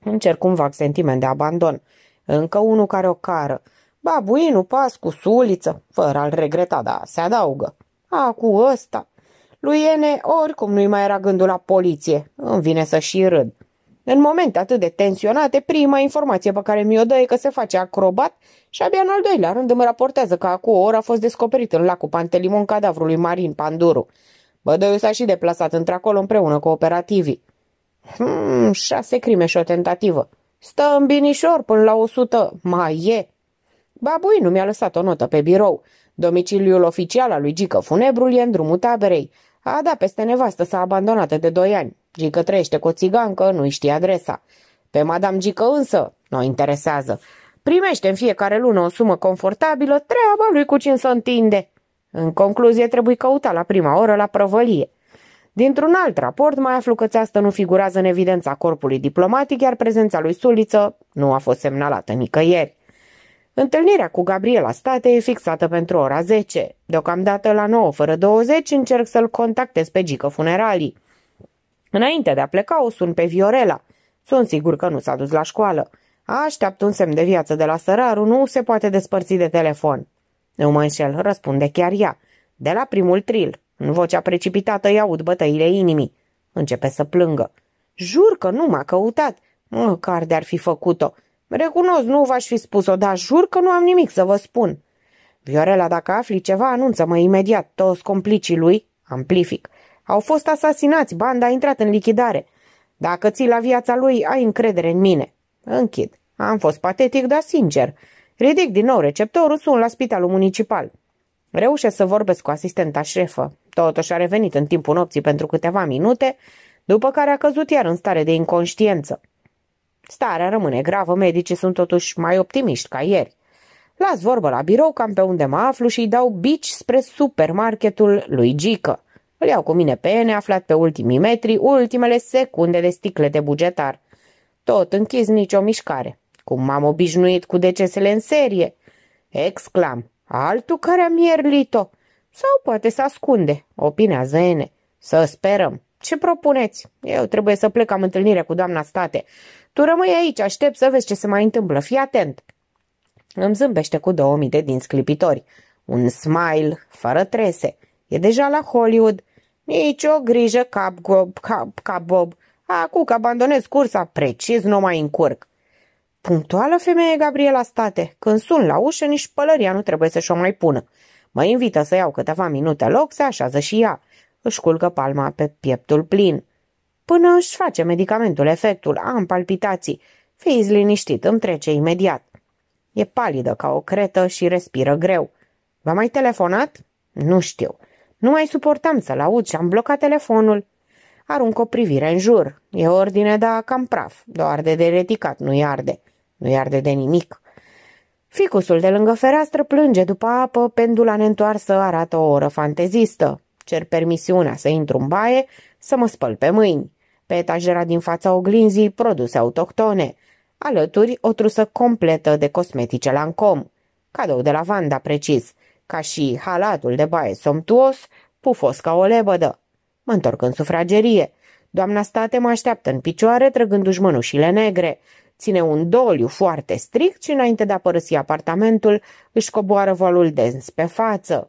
Încerc un vac sentiment de abandon. Încă unul care o cară. Babuinu pas cu suliță, fără al regreta, dar se adaugă. A, cu ăsta. Lui Ene oricum nu-i mai era gândul la poliție. Îmi vine să și râd. În momente atât de tensionate, prima informație pe care mi-o dă e că se face acrobat și abia în al doilea rând îmi raportează că acum o oră a fost descoperit în lacul Pantelimon cadavrul lui Marin Panduru. Bădăiu s-a și deplasat într-acolo împreună cu operativii. Hmm, șase crime și o tentativă. Stă în binișor până la o sută Mai e. Babui nu mi-a lăsat o notă pe birou. Domiciliul oficial al lui Gică Funebrul e în drumul taberei. A dat peste nevastă a abandonată de doi ani. Gică trăiește cu o țigancă, nu-i știe adresa. Pe Madame Gică însă nu interesează. Primește în fiecare lună o sumă confortabilă, treaba lui cu cine să întinde. În concluzie, trebuie căuta la prima oră la prăvălie. Dintr-un alt raport mai aflu că țeastă nu figurează în evidența corpului diplomatic, iar prezența lui Suliță nu a fost semnalată nicăieri. Întâlnirea cu Gabriela State e fixată pentru ora 10. Deocamdată la 9 fără 20 încerc să-l contactez pe Gică Funeralii. Înainte de a pleca o sun pe Viorela. Sunt sigur că nu s-a dus la școală. Așteaptă un semn de viață de la sărarul, nu se poate despărți de telefon. Nu mă înșel, răspunde chiar ea. De la primul tril, în vocea precipitată îi aud bătăile inimii. Începe să plângă. Jur că nu m-a căutat. Măcar de-ar fi făcut-o. Recunosc, nu v-aș fi spus-o, dar jur că nu am nimic să vă spun. Viorela, dacă afli ceva, anunță-mă imediat. Toți complicii lui, amplific, au fost asasinați, banda a intrat în lichidare. Dacă ții la viața lui, ai încredere în mine. Închid. Am fost patetic, dar sincer. Ridic din nou receptorul, sun la spitalul municipal. Reușesc să vorbesc cu asistenta șefă. Totuși a revenit în timpul nopții pentru câteva minute, după care a căzut iar în stare de inconștiență. Starea rămâne gravă, medicii sunt totuși mai optimiști ca ieri. Las vorbă la birou cam pe unde mă aflu și îi dau bici spre supermarketul lui Gică. Îl iau cu mine pe ene, aflat pe ultimii metri, ultimele secunde de sticle de bugetar. Tot închis, nicio mișcare. Cum m-am obișnuit cu decesele în serie. Exclam. Altul care a mierlit-o. Sau poate să ascunde, opinează Ene. Să sperăm. Ce propuneți? Eu trebuie să plec am întâlnire cu doamna state. Tu rămâi aici, aștept să vezi ce se mai întâmplă, fii atent. Îmi zâmbește cu 2000 de din sclipitori. Un smile, fără trese. E deja la Hollywood. Nici o grijă, cap, gob, cap, cap Bob. Acum că abandonez cursa, precis nu mai încurc. Punctuală femeie Gabriela State. Când sun la ușă, nici pălăria nu trebuie să și-o mai pună. Mă invită să iau câteva minute loc, se așează și ea. Își culcă palma pe pieptul plin. Până își face medicamentul efectul, am palpitații. Fiți liniștit, îmi trece imediat. E palidă ca o cretă și respiră greu. V-a mai telefonat? Nu știu. Nu mai suportam să-l aud și am blocat telefonul. Arunc o privire în jur. E ordine, dar cam praf. Doar de dereticat, nu-i arde. Nu-i arde de nimic. Ficusul de lângă fereastră plânge după apă, pendula neîntoarsă arată o oră fantezistă. Cer permisiunea să intru în baie, să mă spăl pe mâini. Pe etajera din fața oglinzii, produse autohtone. Alături, o trusă completă de cosmetice Lancome. Cadou de lavanda, precis. Ca și halatul de baie somptuos, pufos ca o lebădă. Mă întorc în sufragerie. Doamna state mă așteaptă în picioare, trăgându-și mănușile negre. Ține un doliu foarte strict și înainte de a părăsi apartamentul, își coboară volul dens pe față.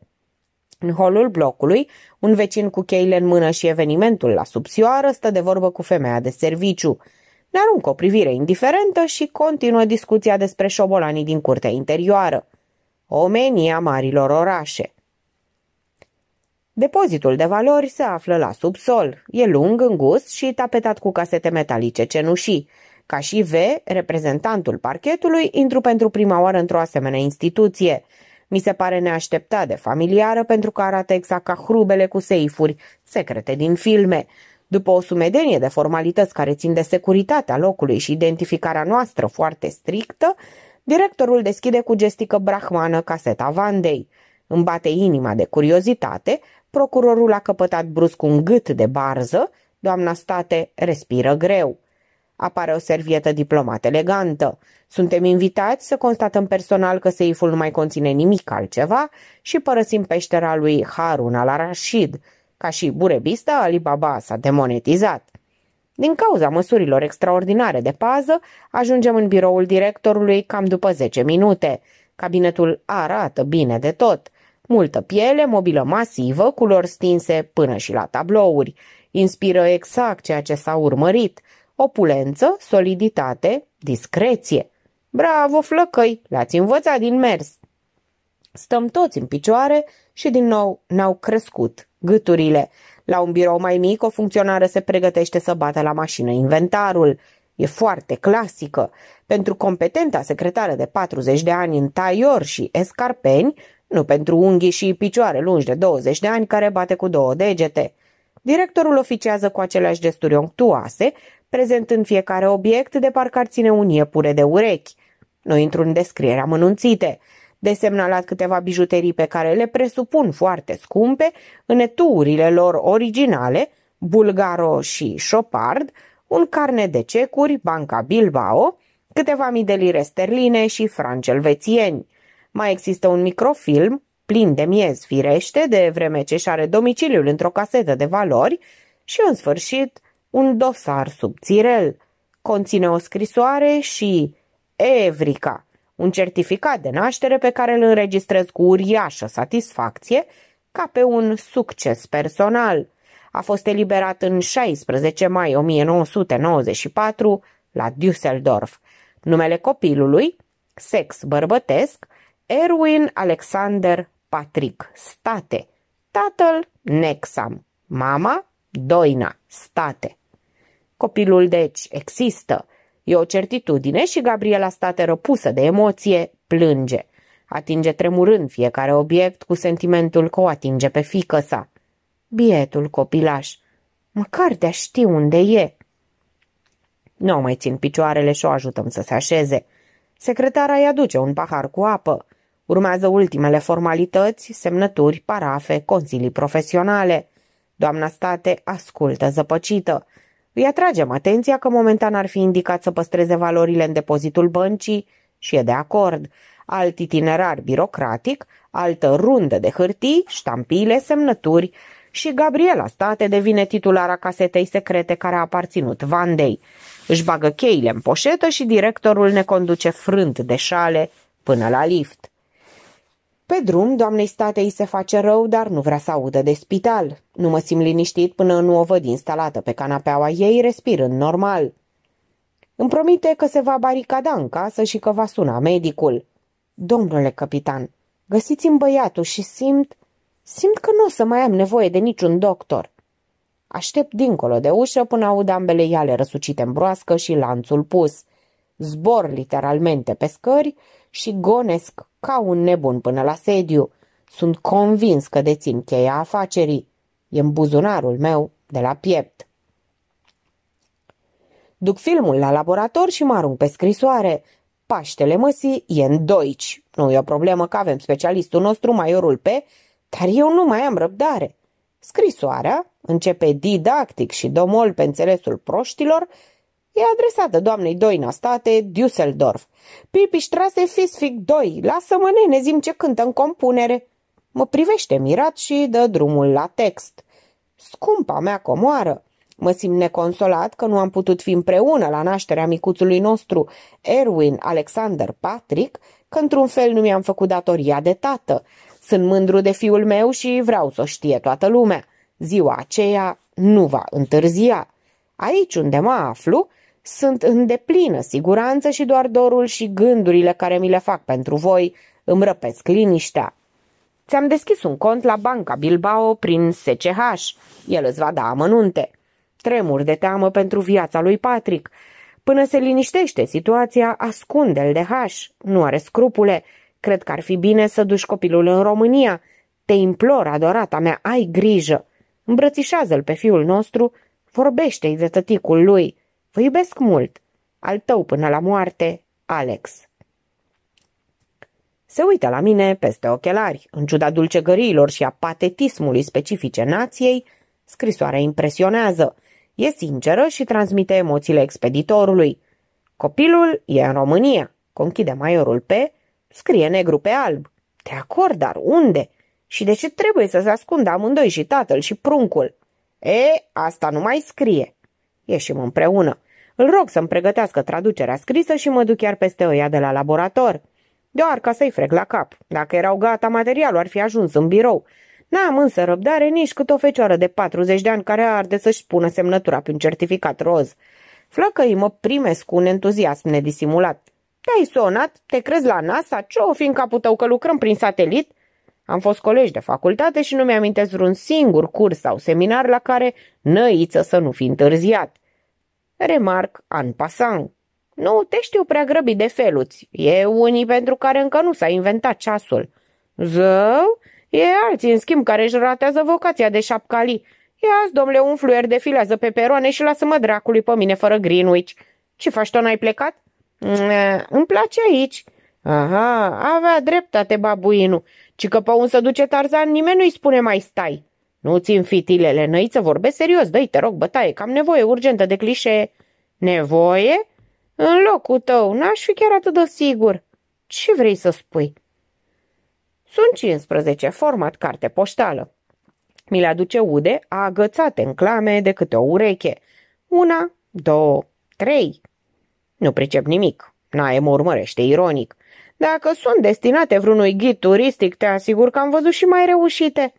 În holul blocului, un vecin cu cheile în mână și evenimentul la subsioară stă de vorbă cu femeia de serviciu. Ne aruncă o privire indiferentă și continuă discuția despre șobolanii din curtea interioară. Omenia marilor orașe. Depozitul de valori se află la subsol. E lung, îngust și tapetat cu casete metalice cenușii. Ca și V, reprezentantul parchetului, intru pentru prima oară într-o asemenea instituție – mi se pare neașteptat de familiară pentru că arată exact ca hrubele cu seifuri, secrete din filme. După o sumedenie de formalități care țin de securitatea locului și identificarea noastră foarte strictă, directorul deschide cu gestică brahmană caseta Vandei. Îmi bate inima de curiozitate, procurorul a căpătat brusc un gât de barză, doamna state respiră greu. Apare o servietă diplomat elegantă. Suntem invitați să constatăm personal că seiful nu mai conține nimic altceva și părăsim peștera lui Harun al-Arashid. Ca și burebista, Alibaba s-a demonetizat. Din cauza măsurilor extraordinare de pază, ajungem în biroul directorului cam după 10 minute. Cabinetul arată bine de tot. Multă piele, mobilă masivă, culori stinse până și la tablouri. Inspiră exact ceea ce s-a urmărit – Opulență, soliditate, discreție. Bravo, flăcăi, l-ați învățat din mers. Stăm toți în picioare și din nou n-au crescut gâturile. La un birou mai mic, o funcționară se pregătește să bată la mașină inventarul. E foarte clasică. Pentru competenta secretară de 40 de ani în taior și escarpeni, nu pentru unghii și picioare lungi de 20 de ani care bate cu două degete. Directorul oficează cu aceleași gesturi onctuoase, prezentând fiecare obiect de parcă ar ține un iepure de urechi. Noi intru în descriere amănunțite. De semnalat câteva bijuterii pe care le presupun foarte scumpe, în etuurile lor originale, Bulgaro și șopard, un carne de cecuri, Banca Bilbao, câteva mii de lire sterline și franci elvețieni. Mai există un microfilm, plin de miez firește, de vreme ce și are domiciliul într-o casetă de valori și, în sfârșit, un dosar subțirel. Conține o scrisoare și Evrica, un certificat de naștere pe care îl înregistrez cu uriașă satisfacție ca pe un succes personal. A fost eliberat în 16 mai 1994 la Düsseldorf. Numele copilului, sex bărbătesc, Erwin Alexander Patrick State, tatăl Nexam, mama Doina State. Copilul, deci, există. E o certitudine și Gabriela, state răpusă de emoție, plânge. Atinge tremurând fiecare obiect cu sentimentul că o atinge pe fică sa. Bietul copilaș. Măcar de-a ști unde e. Nu mai țin picioarele și o ajutăm să se așeze. Secretara îi aduce un pahar cu apă. Urmează ultimele formalități, semnături, parafe, consilii profesionale. Doamna state ascultă zăpăcită. Îi atragem atenția că momentan ar fi indicat să păstreze valorile în depozitul băncii și e de acord. Alt itinerar birocratic, altă rundă de hârtii, ștampile, semnături și Gabriela State devine titulara casetei secrete care a aparținut Vandei. Își bagă cheile în poșetă și directorul ne conduce frânt de șale până la lift. Pe drum, doamnei statei se face rău, dar nu vrea să audă de spital. Nu mă simt liniștit până nu o văd instalată pe canapeaua ei, respirând normal. Îmi promite că se va baricada în casă și că va suna medicul. Domnule capitan, găsiți-mi băiatul și simt... Simt că nu o să mai am nevoie de niciun doctor. Aștept dincolo de ușă până aud ambele iale răsucite în broască și lanțul pus. Zbor literalmente pe scări și gonesc ca un nebun până la sediu. Sunt convins că dețin cheia afacerii. E în buzunarul meu de la piept. Duc filmul la laborator și mă arunc pe scrisoare. Paștele măsii e în doici. Nu e o problemă că avem specialistul nostru, maiorul P, dar eu nu mai am răbdare. Scrisoarea începe didactic și domol pe înțelesul proștilor, E adresată doamnei Doina State, Düsseldorf. trase Fisfic 2, lasă-mă nene, zim ce cântă în compunere. Mă privește mirat și dă drumul la text. Scumpa mea comoară, mă simt neconsolat că nu am putut fi împreună la nașterea micuțului nostru, Erwin Alexander Patrick, că într-un fel nu mi-am făcut datoria de tată. Sunt mândru de fiul meu și vreau să o știe toată lumea. Ziua aceea nu va întârzia. Aici unde mă aflu, sunt în deplină siguranță și doar dorul și gândurile care mi le fac pentru voi îmi răpesc liniștea. Ți-am deschis un cont la Banca Bilbao prin SCH. El îți va da amănunte. Tremur de teamă pentru viața lui Patrick. Până se liniștește situația, ascunde-l de haș. Nu are scrupule. Cred că ar fi bine să duci copilul în România. Te implor, adorata mea, ai grijă. Îmbrățișează-l pe fiul nostru, vorbește-i de tăticul lui. Vă iubesc mult. Al tău până la moarte, Alex. Se uită la mine peste ochelari, în ciuda dulcegăriilor și a patetismului specifice nației, scrisoarea impresionează. E sinceră și transmite emoțiile expeditorului. Copilul e în România, conchide maiorul P, scrie negru pe alb. De acord, dar unde? Și de ce trebuie să se ascundă amândoi și tatăl și pruncul? E, asta nu mai scrie. Ieșim împreună. Îl rog să-mi pregătească traducerea scrisă și mă duc chiar peste oia de la laborator. Doar ca să-i frec la cap. Dacă erau gata, materialul ar fi ajuns în birou. N-am însă răbdare nici cât o fecioară de 40 de ani care arde să-și pună semnătura pe un certificat roz. Flăcăi mă primesc cu un entuziasm nedisimulat. Te-ai sonat? Te crezi la NASA? Ce-o fi în capul tău că lucrăm prin satelit? Am fost colegi de facultate și nu mi-amintesc vreun singur curs sau seminar la care năiță să nu fi întârziat. Remarc an pasang. Nu te știu prea grăbi de feluți. E unii pentru care încă nu s-a inventat ceasul. Zău? E alții, în schimb, care își ratează vocația de șapcali. Ia-ți, domnule, un fluier de filează pe peroane și lasă-mă dracului pe mine fără Greenwich. Ce faci, tu n-ai plecat? Mm, îmi place aici. Aha, avea dreptate babuinu. Ci că pe un să duce Tarzan, nimeni nu-i spune mai stai. Nu țin fitilele să vorbesc serios, dă te rog, bătaie, că am nevoie urgentă de clișe. Nevoie? În locul tău, n-aș fi chiar atât de sigur. Ce vrei să spui? Sunt 15, format carte poștală. Mi le aduce ude, agățate în clame de câte o ureche. Una, două, trei. Nu pricep nimic. Naem urmărește ironic. Dacă sunt destinate vreunui ghid turistic, te asigur că am văzut și mai reușite.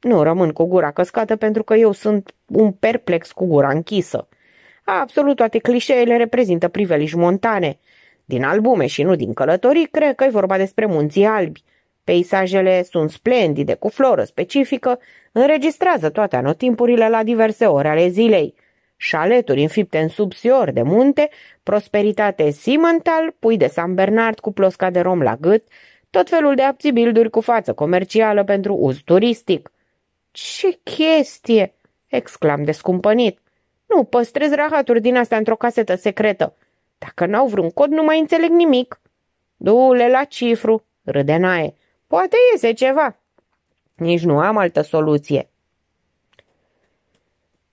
Nu rămân cu gura căscată pentru că eu sunt un perplex cu gura închisă. Absolut toate clișeele reprezintă priveliști montane. Din albume și nu din călătorii, cred că e vorba despre munții albi. Peisajele sunt splendide, cu floră specifică, înregistrează toate anotimpurile la diverse ore ale zilei șaleturi înfipte în subsior de munte, prosperitate Simmental, pui de San Bernard cu plosca de rom la gât, tot felul de abțibilduri cu față comercială pentru uz turistic. Ce chestie!" exclam descumpănit. Nu, păstrez rahaturi din asta într-o casetă secretă. Dacă n-au vreun cod, nu mai înțeleg nimic." Du-le la cifru," râde Nae. Poate iese ceva." Nici nu am altă soluție."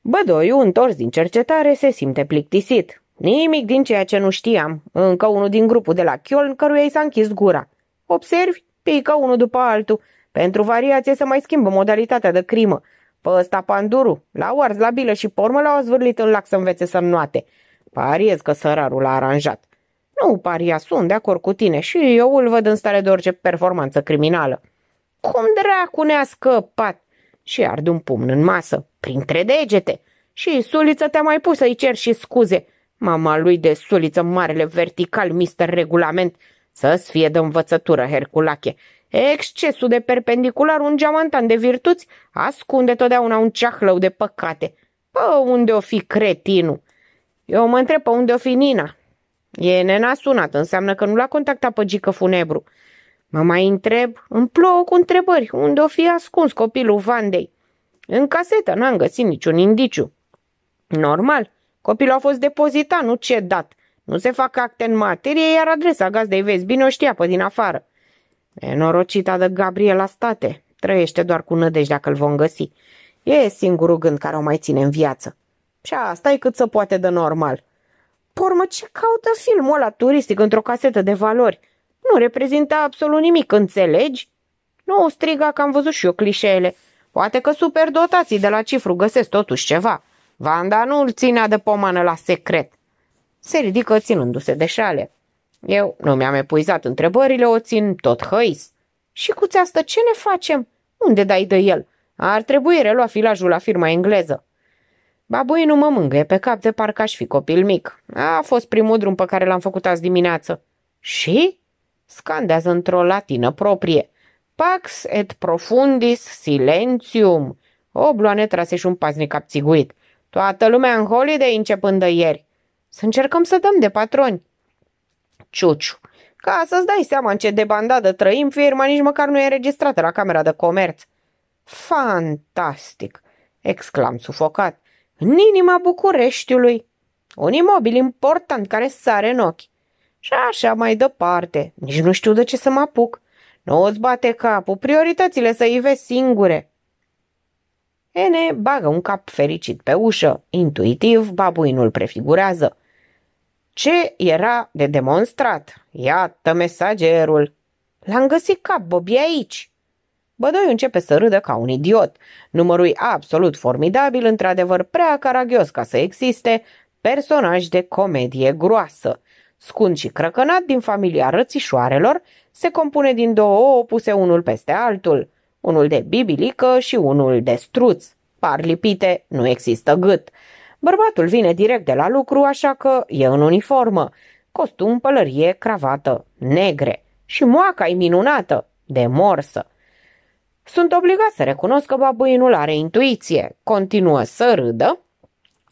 Bădoiu, întors din cercetare, se simte plictisit. Nimic din ceea ce nu știam. Încă unul din grupul de la Chioln, căruia i s-a închis gura. Observi? Pică unul după altul. Pentru variație se mai schimbă modalitatea de crimă. Pe ăsta panduru, la au ars la bilă și pormă l-au zvârlit în lac să învețe să noate. Pariez că sărarul l-a aranjat. Nu, paria, sunt de acord cu tine și eu îl văd în stare de orice performanță criminală. Cum dracu ne-a scăpat? și ard un pumn în masă, printre degete. Și suliță te-a mai pus să-i cer și scuze. Mama lui de suliță, marele vertical, mister regulament, să-ți fie de învățătură, Herculache. Excesul de perpendicular, un geamantan de virtuți, ascunde totdeauna un ceahlău de păcate. Pă, unde o fi cretinul? Eu mă întreb pe unde o fi Nina. E nenasunat, înseamnă că nu l-a contactat pe Gică Funebru. Mă mai întreb, îmi plouă cu întrebări, unde o fi ascuns copilul Vandei? În casetă n-am găsit niciun indiciu. Normal, copilul a fost depozitat, nu cedat. Nu se fac acte în materie, iar adresa gazdei vezi bine o știa pe din afară. Nenorocita de Gabriela state, trăiește doar cu nădejdea că-l vom găsi. E singurul gând care o mai ține în viață. Și asta e cât să poate de normal. Pormă, ce caută filmul ăla turistic într-o casetă de valori? Nu reprezenta absolut nimic, înțelegi? Nu o striga că am văzut și eu clișeele. Poate că superdotații de la cifru găsesc totuși ceva. Vanda nu îl ținea de pomană la secret. Se ridică ținându-se de șale. Eu nu mi-am epuizat întrebările, o țin tot hăis. Și cu asta ce ne facem? Unde dai de el? Ar trebui relua filajul la firma engleză. Babui nu mă mângâie pe cap de parcă aș fi copil mic. A fost primul drum pe care l-am făcut azi dimineață. Și? scandează într-o latină proprie. Pax et profundis silențium. Obloane trase și un paznic abțiguit. Toată lumea în holiday începând de ieri. Să încercăm să dăm de patroni. Ciuciu, ca să-ți dai seama în ce debandadă trăim, firma nici măcar nu e înregistrată la Camera de Comerț. Fantastic! exclam sufocat. În inima Bucureștiului. Un imobil important care sare în ochi. Și așa mai departe. Nici nu știu de ce să mă apuc. Nu o bate capul, prioritățile să-i vezi singure. Ene bagă un cap fericit pe ușă. Intuitiv, babuinul prefigurează. Ce era de demonstrat? Iată mesagerul. L-am găsit cap, Bobi, aici. Bădoi începe să râdă ca un idiot. Numărul absolut formidabil, într-adevăr prea caragios ca să existe, personaj de comedie groasă. Scund și crăcănat din familia rățișoarelor, se compune din două ouă puse unul peste altul, unul de bibilică și unul de struț. Par lipite, nu există gât. Bărbatul vine direct de la lucru, așa că e în uniformă. Costum, pălărie, cravată, negre. Și moaca e minunată, de morsă. Sunt obligat să recunosc că babuinul are intuiție. Continuă să râdă,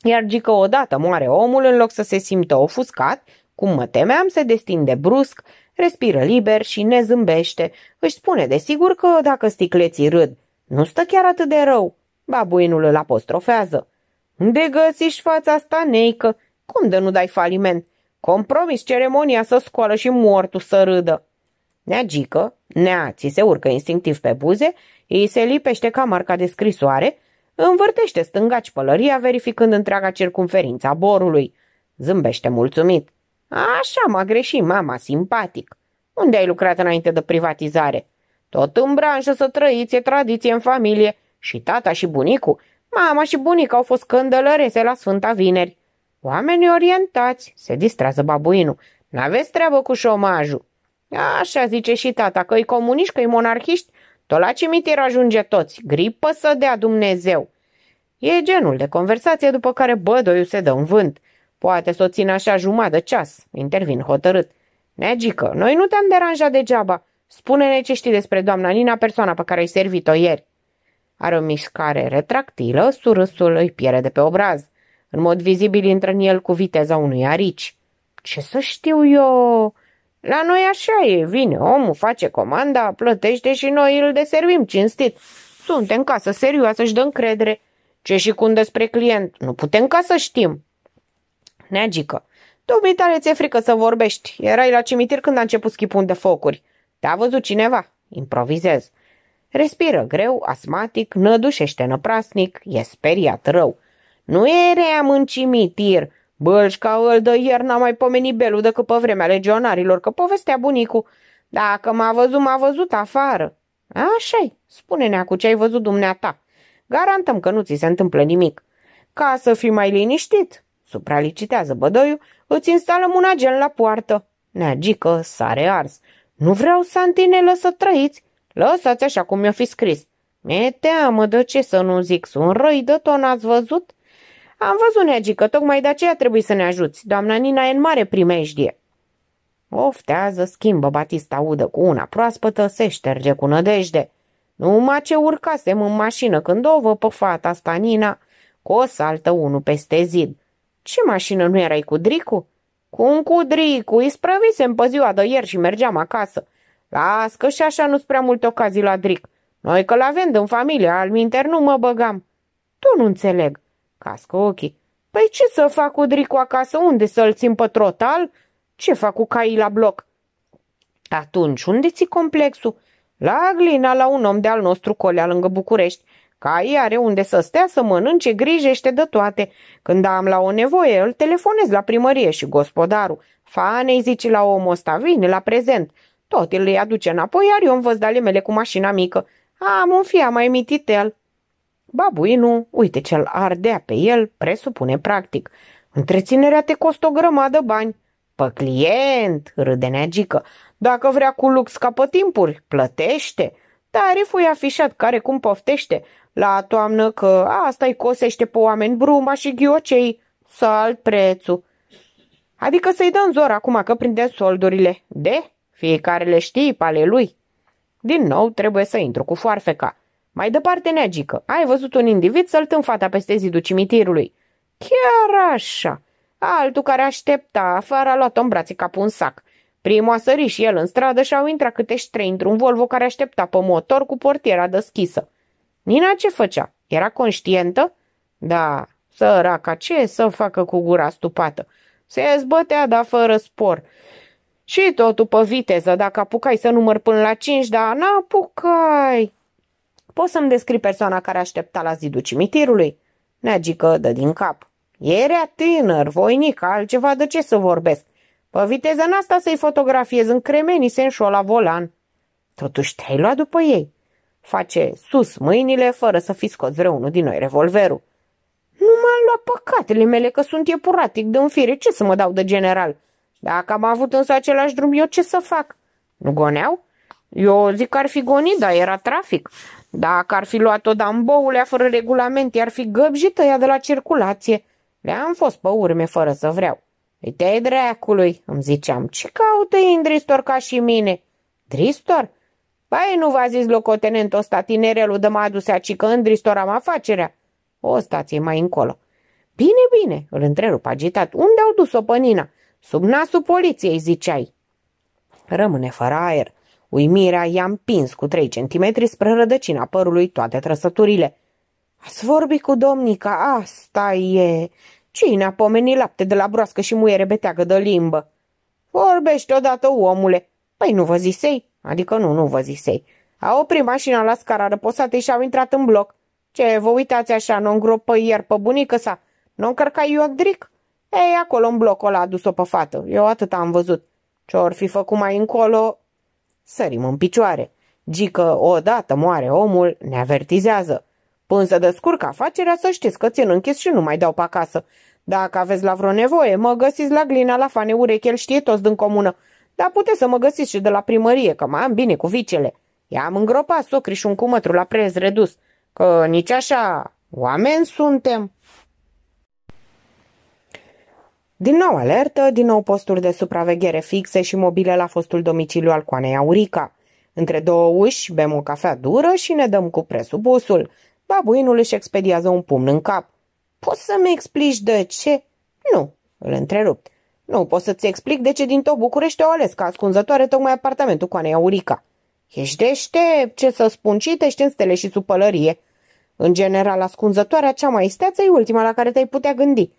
iar gică odată moare omul în loc să se simtă ofuscat cum mă temeam, se destinde brusc, respiră liber și ne zâmbește. Își spune desigur că dacă sticleții râd, nu stă chiar atât de rău. Babuinul îl apostrofează. Unde găsiști fața asta neică? Cum de nu dai faliment? Compromis ceremonia să scoală și mortul să râdă. Neagică, nea, ți se urcă instinctiv pe buze, îi se lipește ca marca de scrisoare, învârtește stângaci pălăria verificând întreaga circumferință a borului. Zâmbește mulțumit. Așa m-a greșit mama, simpatic. Unde ai lucrat înainte de privatizare? Tot în branșă să trăiți, e tradiție în familie. Și tata și bunicul. Mama și bunica au fost căndălărese la Sfânta Vineri. Oamenii orientați, se distrează babuinul. N-aveți treabă cu șomajul. Așa zice și tata, că-i comuniști, că-i monarhiști, tot la cimitir ajunge toți, gripă să dea Dumnezeu. E genul de conversație după care bădoiul se dă în vânt. Poate să o țin așa jumătate ceas, intervin hotărât. Negică, noi nu te-am deranjat degeaba. Spune-ne ce știi despre doamna Nina, persoana pe care ai servit-o ieri. Are o mișcare retractilă, surâsul îi piere de pe obraz. În mod vizibil intră în el cu viteza unui arici. Ce să știu eu? La noi așa e, vine omul, face comanda, plătește și noi îl deservim cinstit. Suntem casă serioasă și dă încredere. Ce și cum despre client, nu putem ca să știm neagică. tare ți-e frică să vorbești. Erai la cimitir când a început schipul de focuri. Te-a văzut cineva. Improvizez. Respiră greu, asmatic, nădușește năprasnic, e speriat rău. Nu eram în cimitir. ca îl de ieri n-a mai pomenit belul decât pe vremea legionarilor, că povestea bunicul. Dacă m-a văzut, m-a văzut afară. Așa-i, spune-ne cu ce ai văzut dumneata. Garantăm că nu ți se întâmplă nimic. Ca să fii mai liniștit, supralicitează bădoiul, îți instală un agent la poartă. Neagică, sare ars. Nu vreau santinelă să trăiți. Lăsați așa cum mi-o fi scris. Mi-e teamă de ce să nu zic, sunt răi de ton, ați văzut? Am văzut, neagică, tocmai de aceea trebuie să ne ajuți. Doamna Nina e în mare primejdie. Oftează, schimbă Batista udă cu una proaspătă, se șterge cu nădejde. Numai ce urcasem în mașină când o vă pe fata asta Nina, cu o saltă unul peste zid. Ce mașină nu erai cu Dricu? Cu un Dricu, îi sprăvisem pe ziua de ieri și mergeam acasă. Las că și așa nu-s prea multe ocazii la Dric. Noi că-l avem în familie, al minter nu mă băgam. Tu nu înțeleg. Cască ochii. Păi ce să fac cu Dricu acasă? Unde să-l țin pe trotal? Ce fac cu caii la bloc? Atunci, unde ți complexul? La Aglina, la un om de-al nostru colea lângă București ei are unde să stea, să mănânce, grijește de toate. Când am la o nevoie, îl telefonez la primărie și gospodarul. Fanei zici la omul ăsta, vine la prezent. Tot îl îi aduce înapoi, iar eu învăț de mele cu mașina mică. Am un fia mai mititel. Babuinu, uite ce-l ardea pe el, presupune practic. Întreținerea te costă o grămadă bani. Pă client, râde neagică. Dacă vrea cu lux ca pe timpuri, plătește. Tariful e afișat care cum poftește la toamnă că asta îi cosește pe oameni bruma și ghiocei, sal prețul. Adică să-i dăm zor acum că prinde soldurile. De, fiecare le știi pale lui. Din nou trebuie să intru cu foarfeca. Mai departe, neagică, ai văzut un individ să-l fata peste zidul cimitirului. Chiar așa. Altul care aștepta afară a luat-o în brațe ca un sac. Primul a sărit și el în stradă și au intrat câte trei într-un Volvo care aștepta pe motor cu portiera deschisă. Nina ce făcea? Era conștientă? Da, săraca, ce să facă cu gura stupată? Se zbătea, dar fără spor. Și totul pe viteză, dacă apucai să număr până la cinci, dar n-apucai. Poți să-mi descrii persoana care aștepta la zidul cimitirului? Neagică dă din cap. Era tânăr, voinic, altceva de ce să vorbesc. Pe viteză n asta să-i fotografiez în cremenii se la volan. Totuși te-ai luat după ei. Face sus mâinile fără să fi scos vreunul din noi revolverul. Nu m-am luat păcatele mele că sunt iepuratic de un fire, ce să mă dau de general? Dacă am avut însă același drum, eu ce să fac? Nu goneau? Eu zic că ar fi gonit, dar era trafic. Dacă ar fi luat-o damboulea fără regulament, i-ar fi găbjită ea de la circulație. Le-am fost pe urme fără să vreau. Uite-ai dracului, îmi ziceam, ce caută în dristor ca și mine? Dristor? Bai, nu v-a zis locotenentul ăsta, tinerelul de mă adusea, ci că îndristoram afacerea. O stație mai încolo. Bine, bine, îl întrerup agitat. Unde au dus-o pănina? Sub nasul poliției, ziceai. Rămâne fără aer. Uimirea i-a împins cu trei centimetri spre rădăcina părului toate trăsăturile. Ați vorbit cu domnica, asta e. Cine a pomenit lapte de la broască și muiere beteagă de limbă? Vorbește odată, omule. Păi nu vă zisei? Adică nu, nu vă zisei. A oprit mașina la scara răposată și au intrat în bloc. Ce, vă uitați așa, nu îngropă ieri pe bunică sa? Nu încărca dric? Ei, acolo în bloc, ăla a dus-o pe fată. Eu atât am văzut. Ce-or fi făcut mai încolo? Sărim în picioare. Gică, odată moare omul, ne avertizează. Până să descurc afacerea, să știți că țin închis și nu mai dau pe acasă. Dacă aveți la vreo nevoie, mă găsiți la glina la fane el știe toți din comună. Dar puteți să mă găsiți și de la primărie, că mai am bine cu vicele. I-am îngropat socri și un cumătru la preț redus, că nici așa oameni suntem. Din nou alertă, din nou posturi de supraveghere fixe și mobile la fostul domiciliu al coanei Aurica. Între două uși bem o cafea dură și ne dăm cu presupusul. Babuinul își expediază un pumn în cap. Poți să-mi explici de ce? Nu, îl întrerupt. Nu pot să-ți explic de ce din tot București au ales ca ascunzătoare tocmai apartamentul cu Anei Aurica. Ești deștept, ce să spun, citești în stele și supălărie. În general, ascunzătoarea cea mai steață e ultima la care te-ai putea gândi.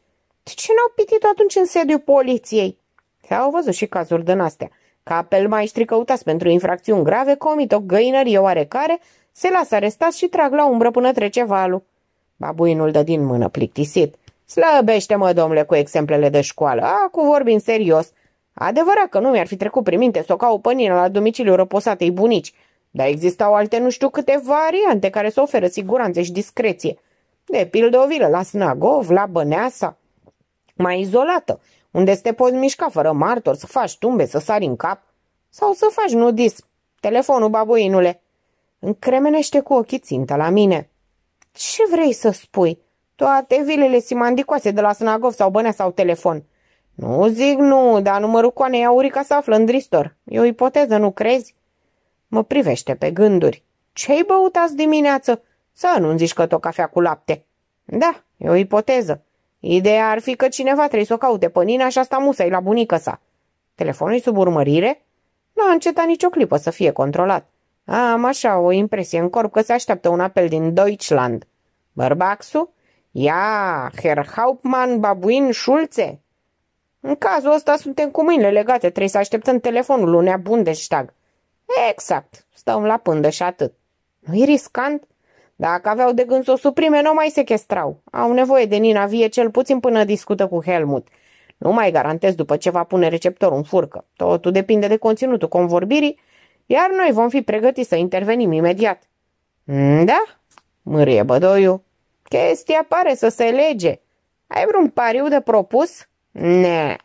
De ce n-au pitit atunci în sediu poliției? te au văzut și cazuri din astea. Ca apel maestri căutați pentru infracțiuni grave, comit o găinărie oarecare, se lasă arestați și trag la umbră până trece valul. Babuinul dă din mână plictisit. Slăbește-mă, domnule, cu exemplele de școală. Acum vorbim serios. Adevărat că nu mi-ar fi trecut prin minte să o cau pănină la domiciliul răposatei bunici, dar existau alte nu știu câte variante care să oferă siguranță și discreție. De pildă o vilă la Snagov, la Băneasa, mai izolată, unde să te poți mișca fără martor, să faci tumbe, să sari în cap sau să faci nudis. Telefonul, babuinule. Încremenește cu ochii țintă la mine. Ce vrei să spui?" Toate vilele simandicoase de la Snagov sau Bănea sau telefon. Nu zic nu, dar numărul coanei aurica se află în dristor. E o ipoteză, nu crezi? Mă privește pe gânduri. Ce-ai băut azi dimineață? Să nu-mi zici că tot cafea cu lapte. Da, e o ipoteză. Ideea ar fi că cineva trebuie să o caute pe Nina și asta musai la bunică sa. Telefonul sub urmărire? Nu, a încetat nicio clipă să fie controlat. Am așa o impresie în corp că se așteaptă un apel din Deutschland. Bărbaxul? Ia, Herr Hauptmann Babuin Schulze! În cazul ăsta suntem cu mâinile legate, trebuie să așteptăm telefonul lunea Bundestag. Exact, stăm la pândă și atât. nu e riscant? Dacă aveau de gând să o suprime, nu mai sechestrau. Au nevoie de Nina vie cel puțin până discută cu Helmut. Nu mai garantez după ce va pune receptorul în furcă. Totul depinde de conținutul convorbirii, iar noi vom fi pregătiți să intervenim imediat. Mm, da? Mârie Bădoiu. Chestia pare să se lege. Ai vreun pariu de propus? Ne,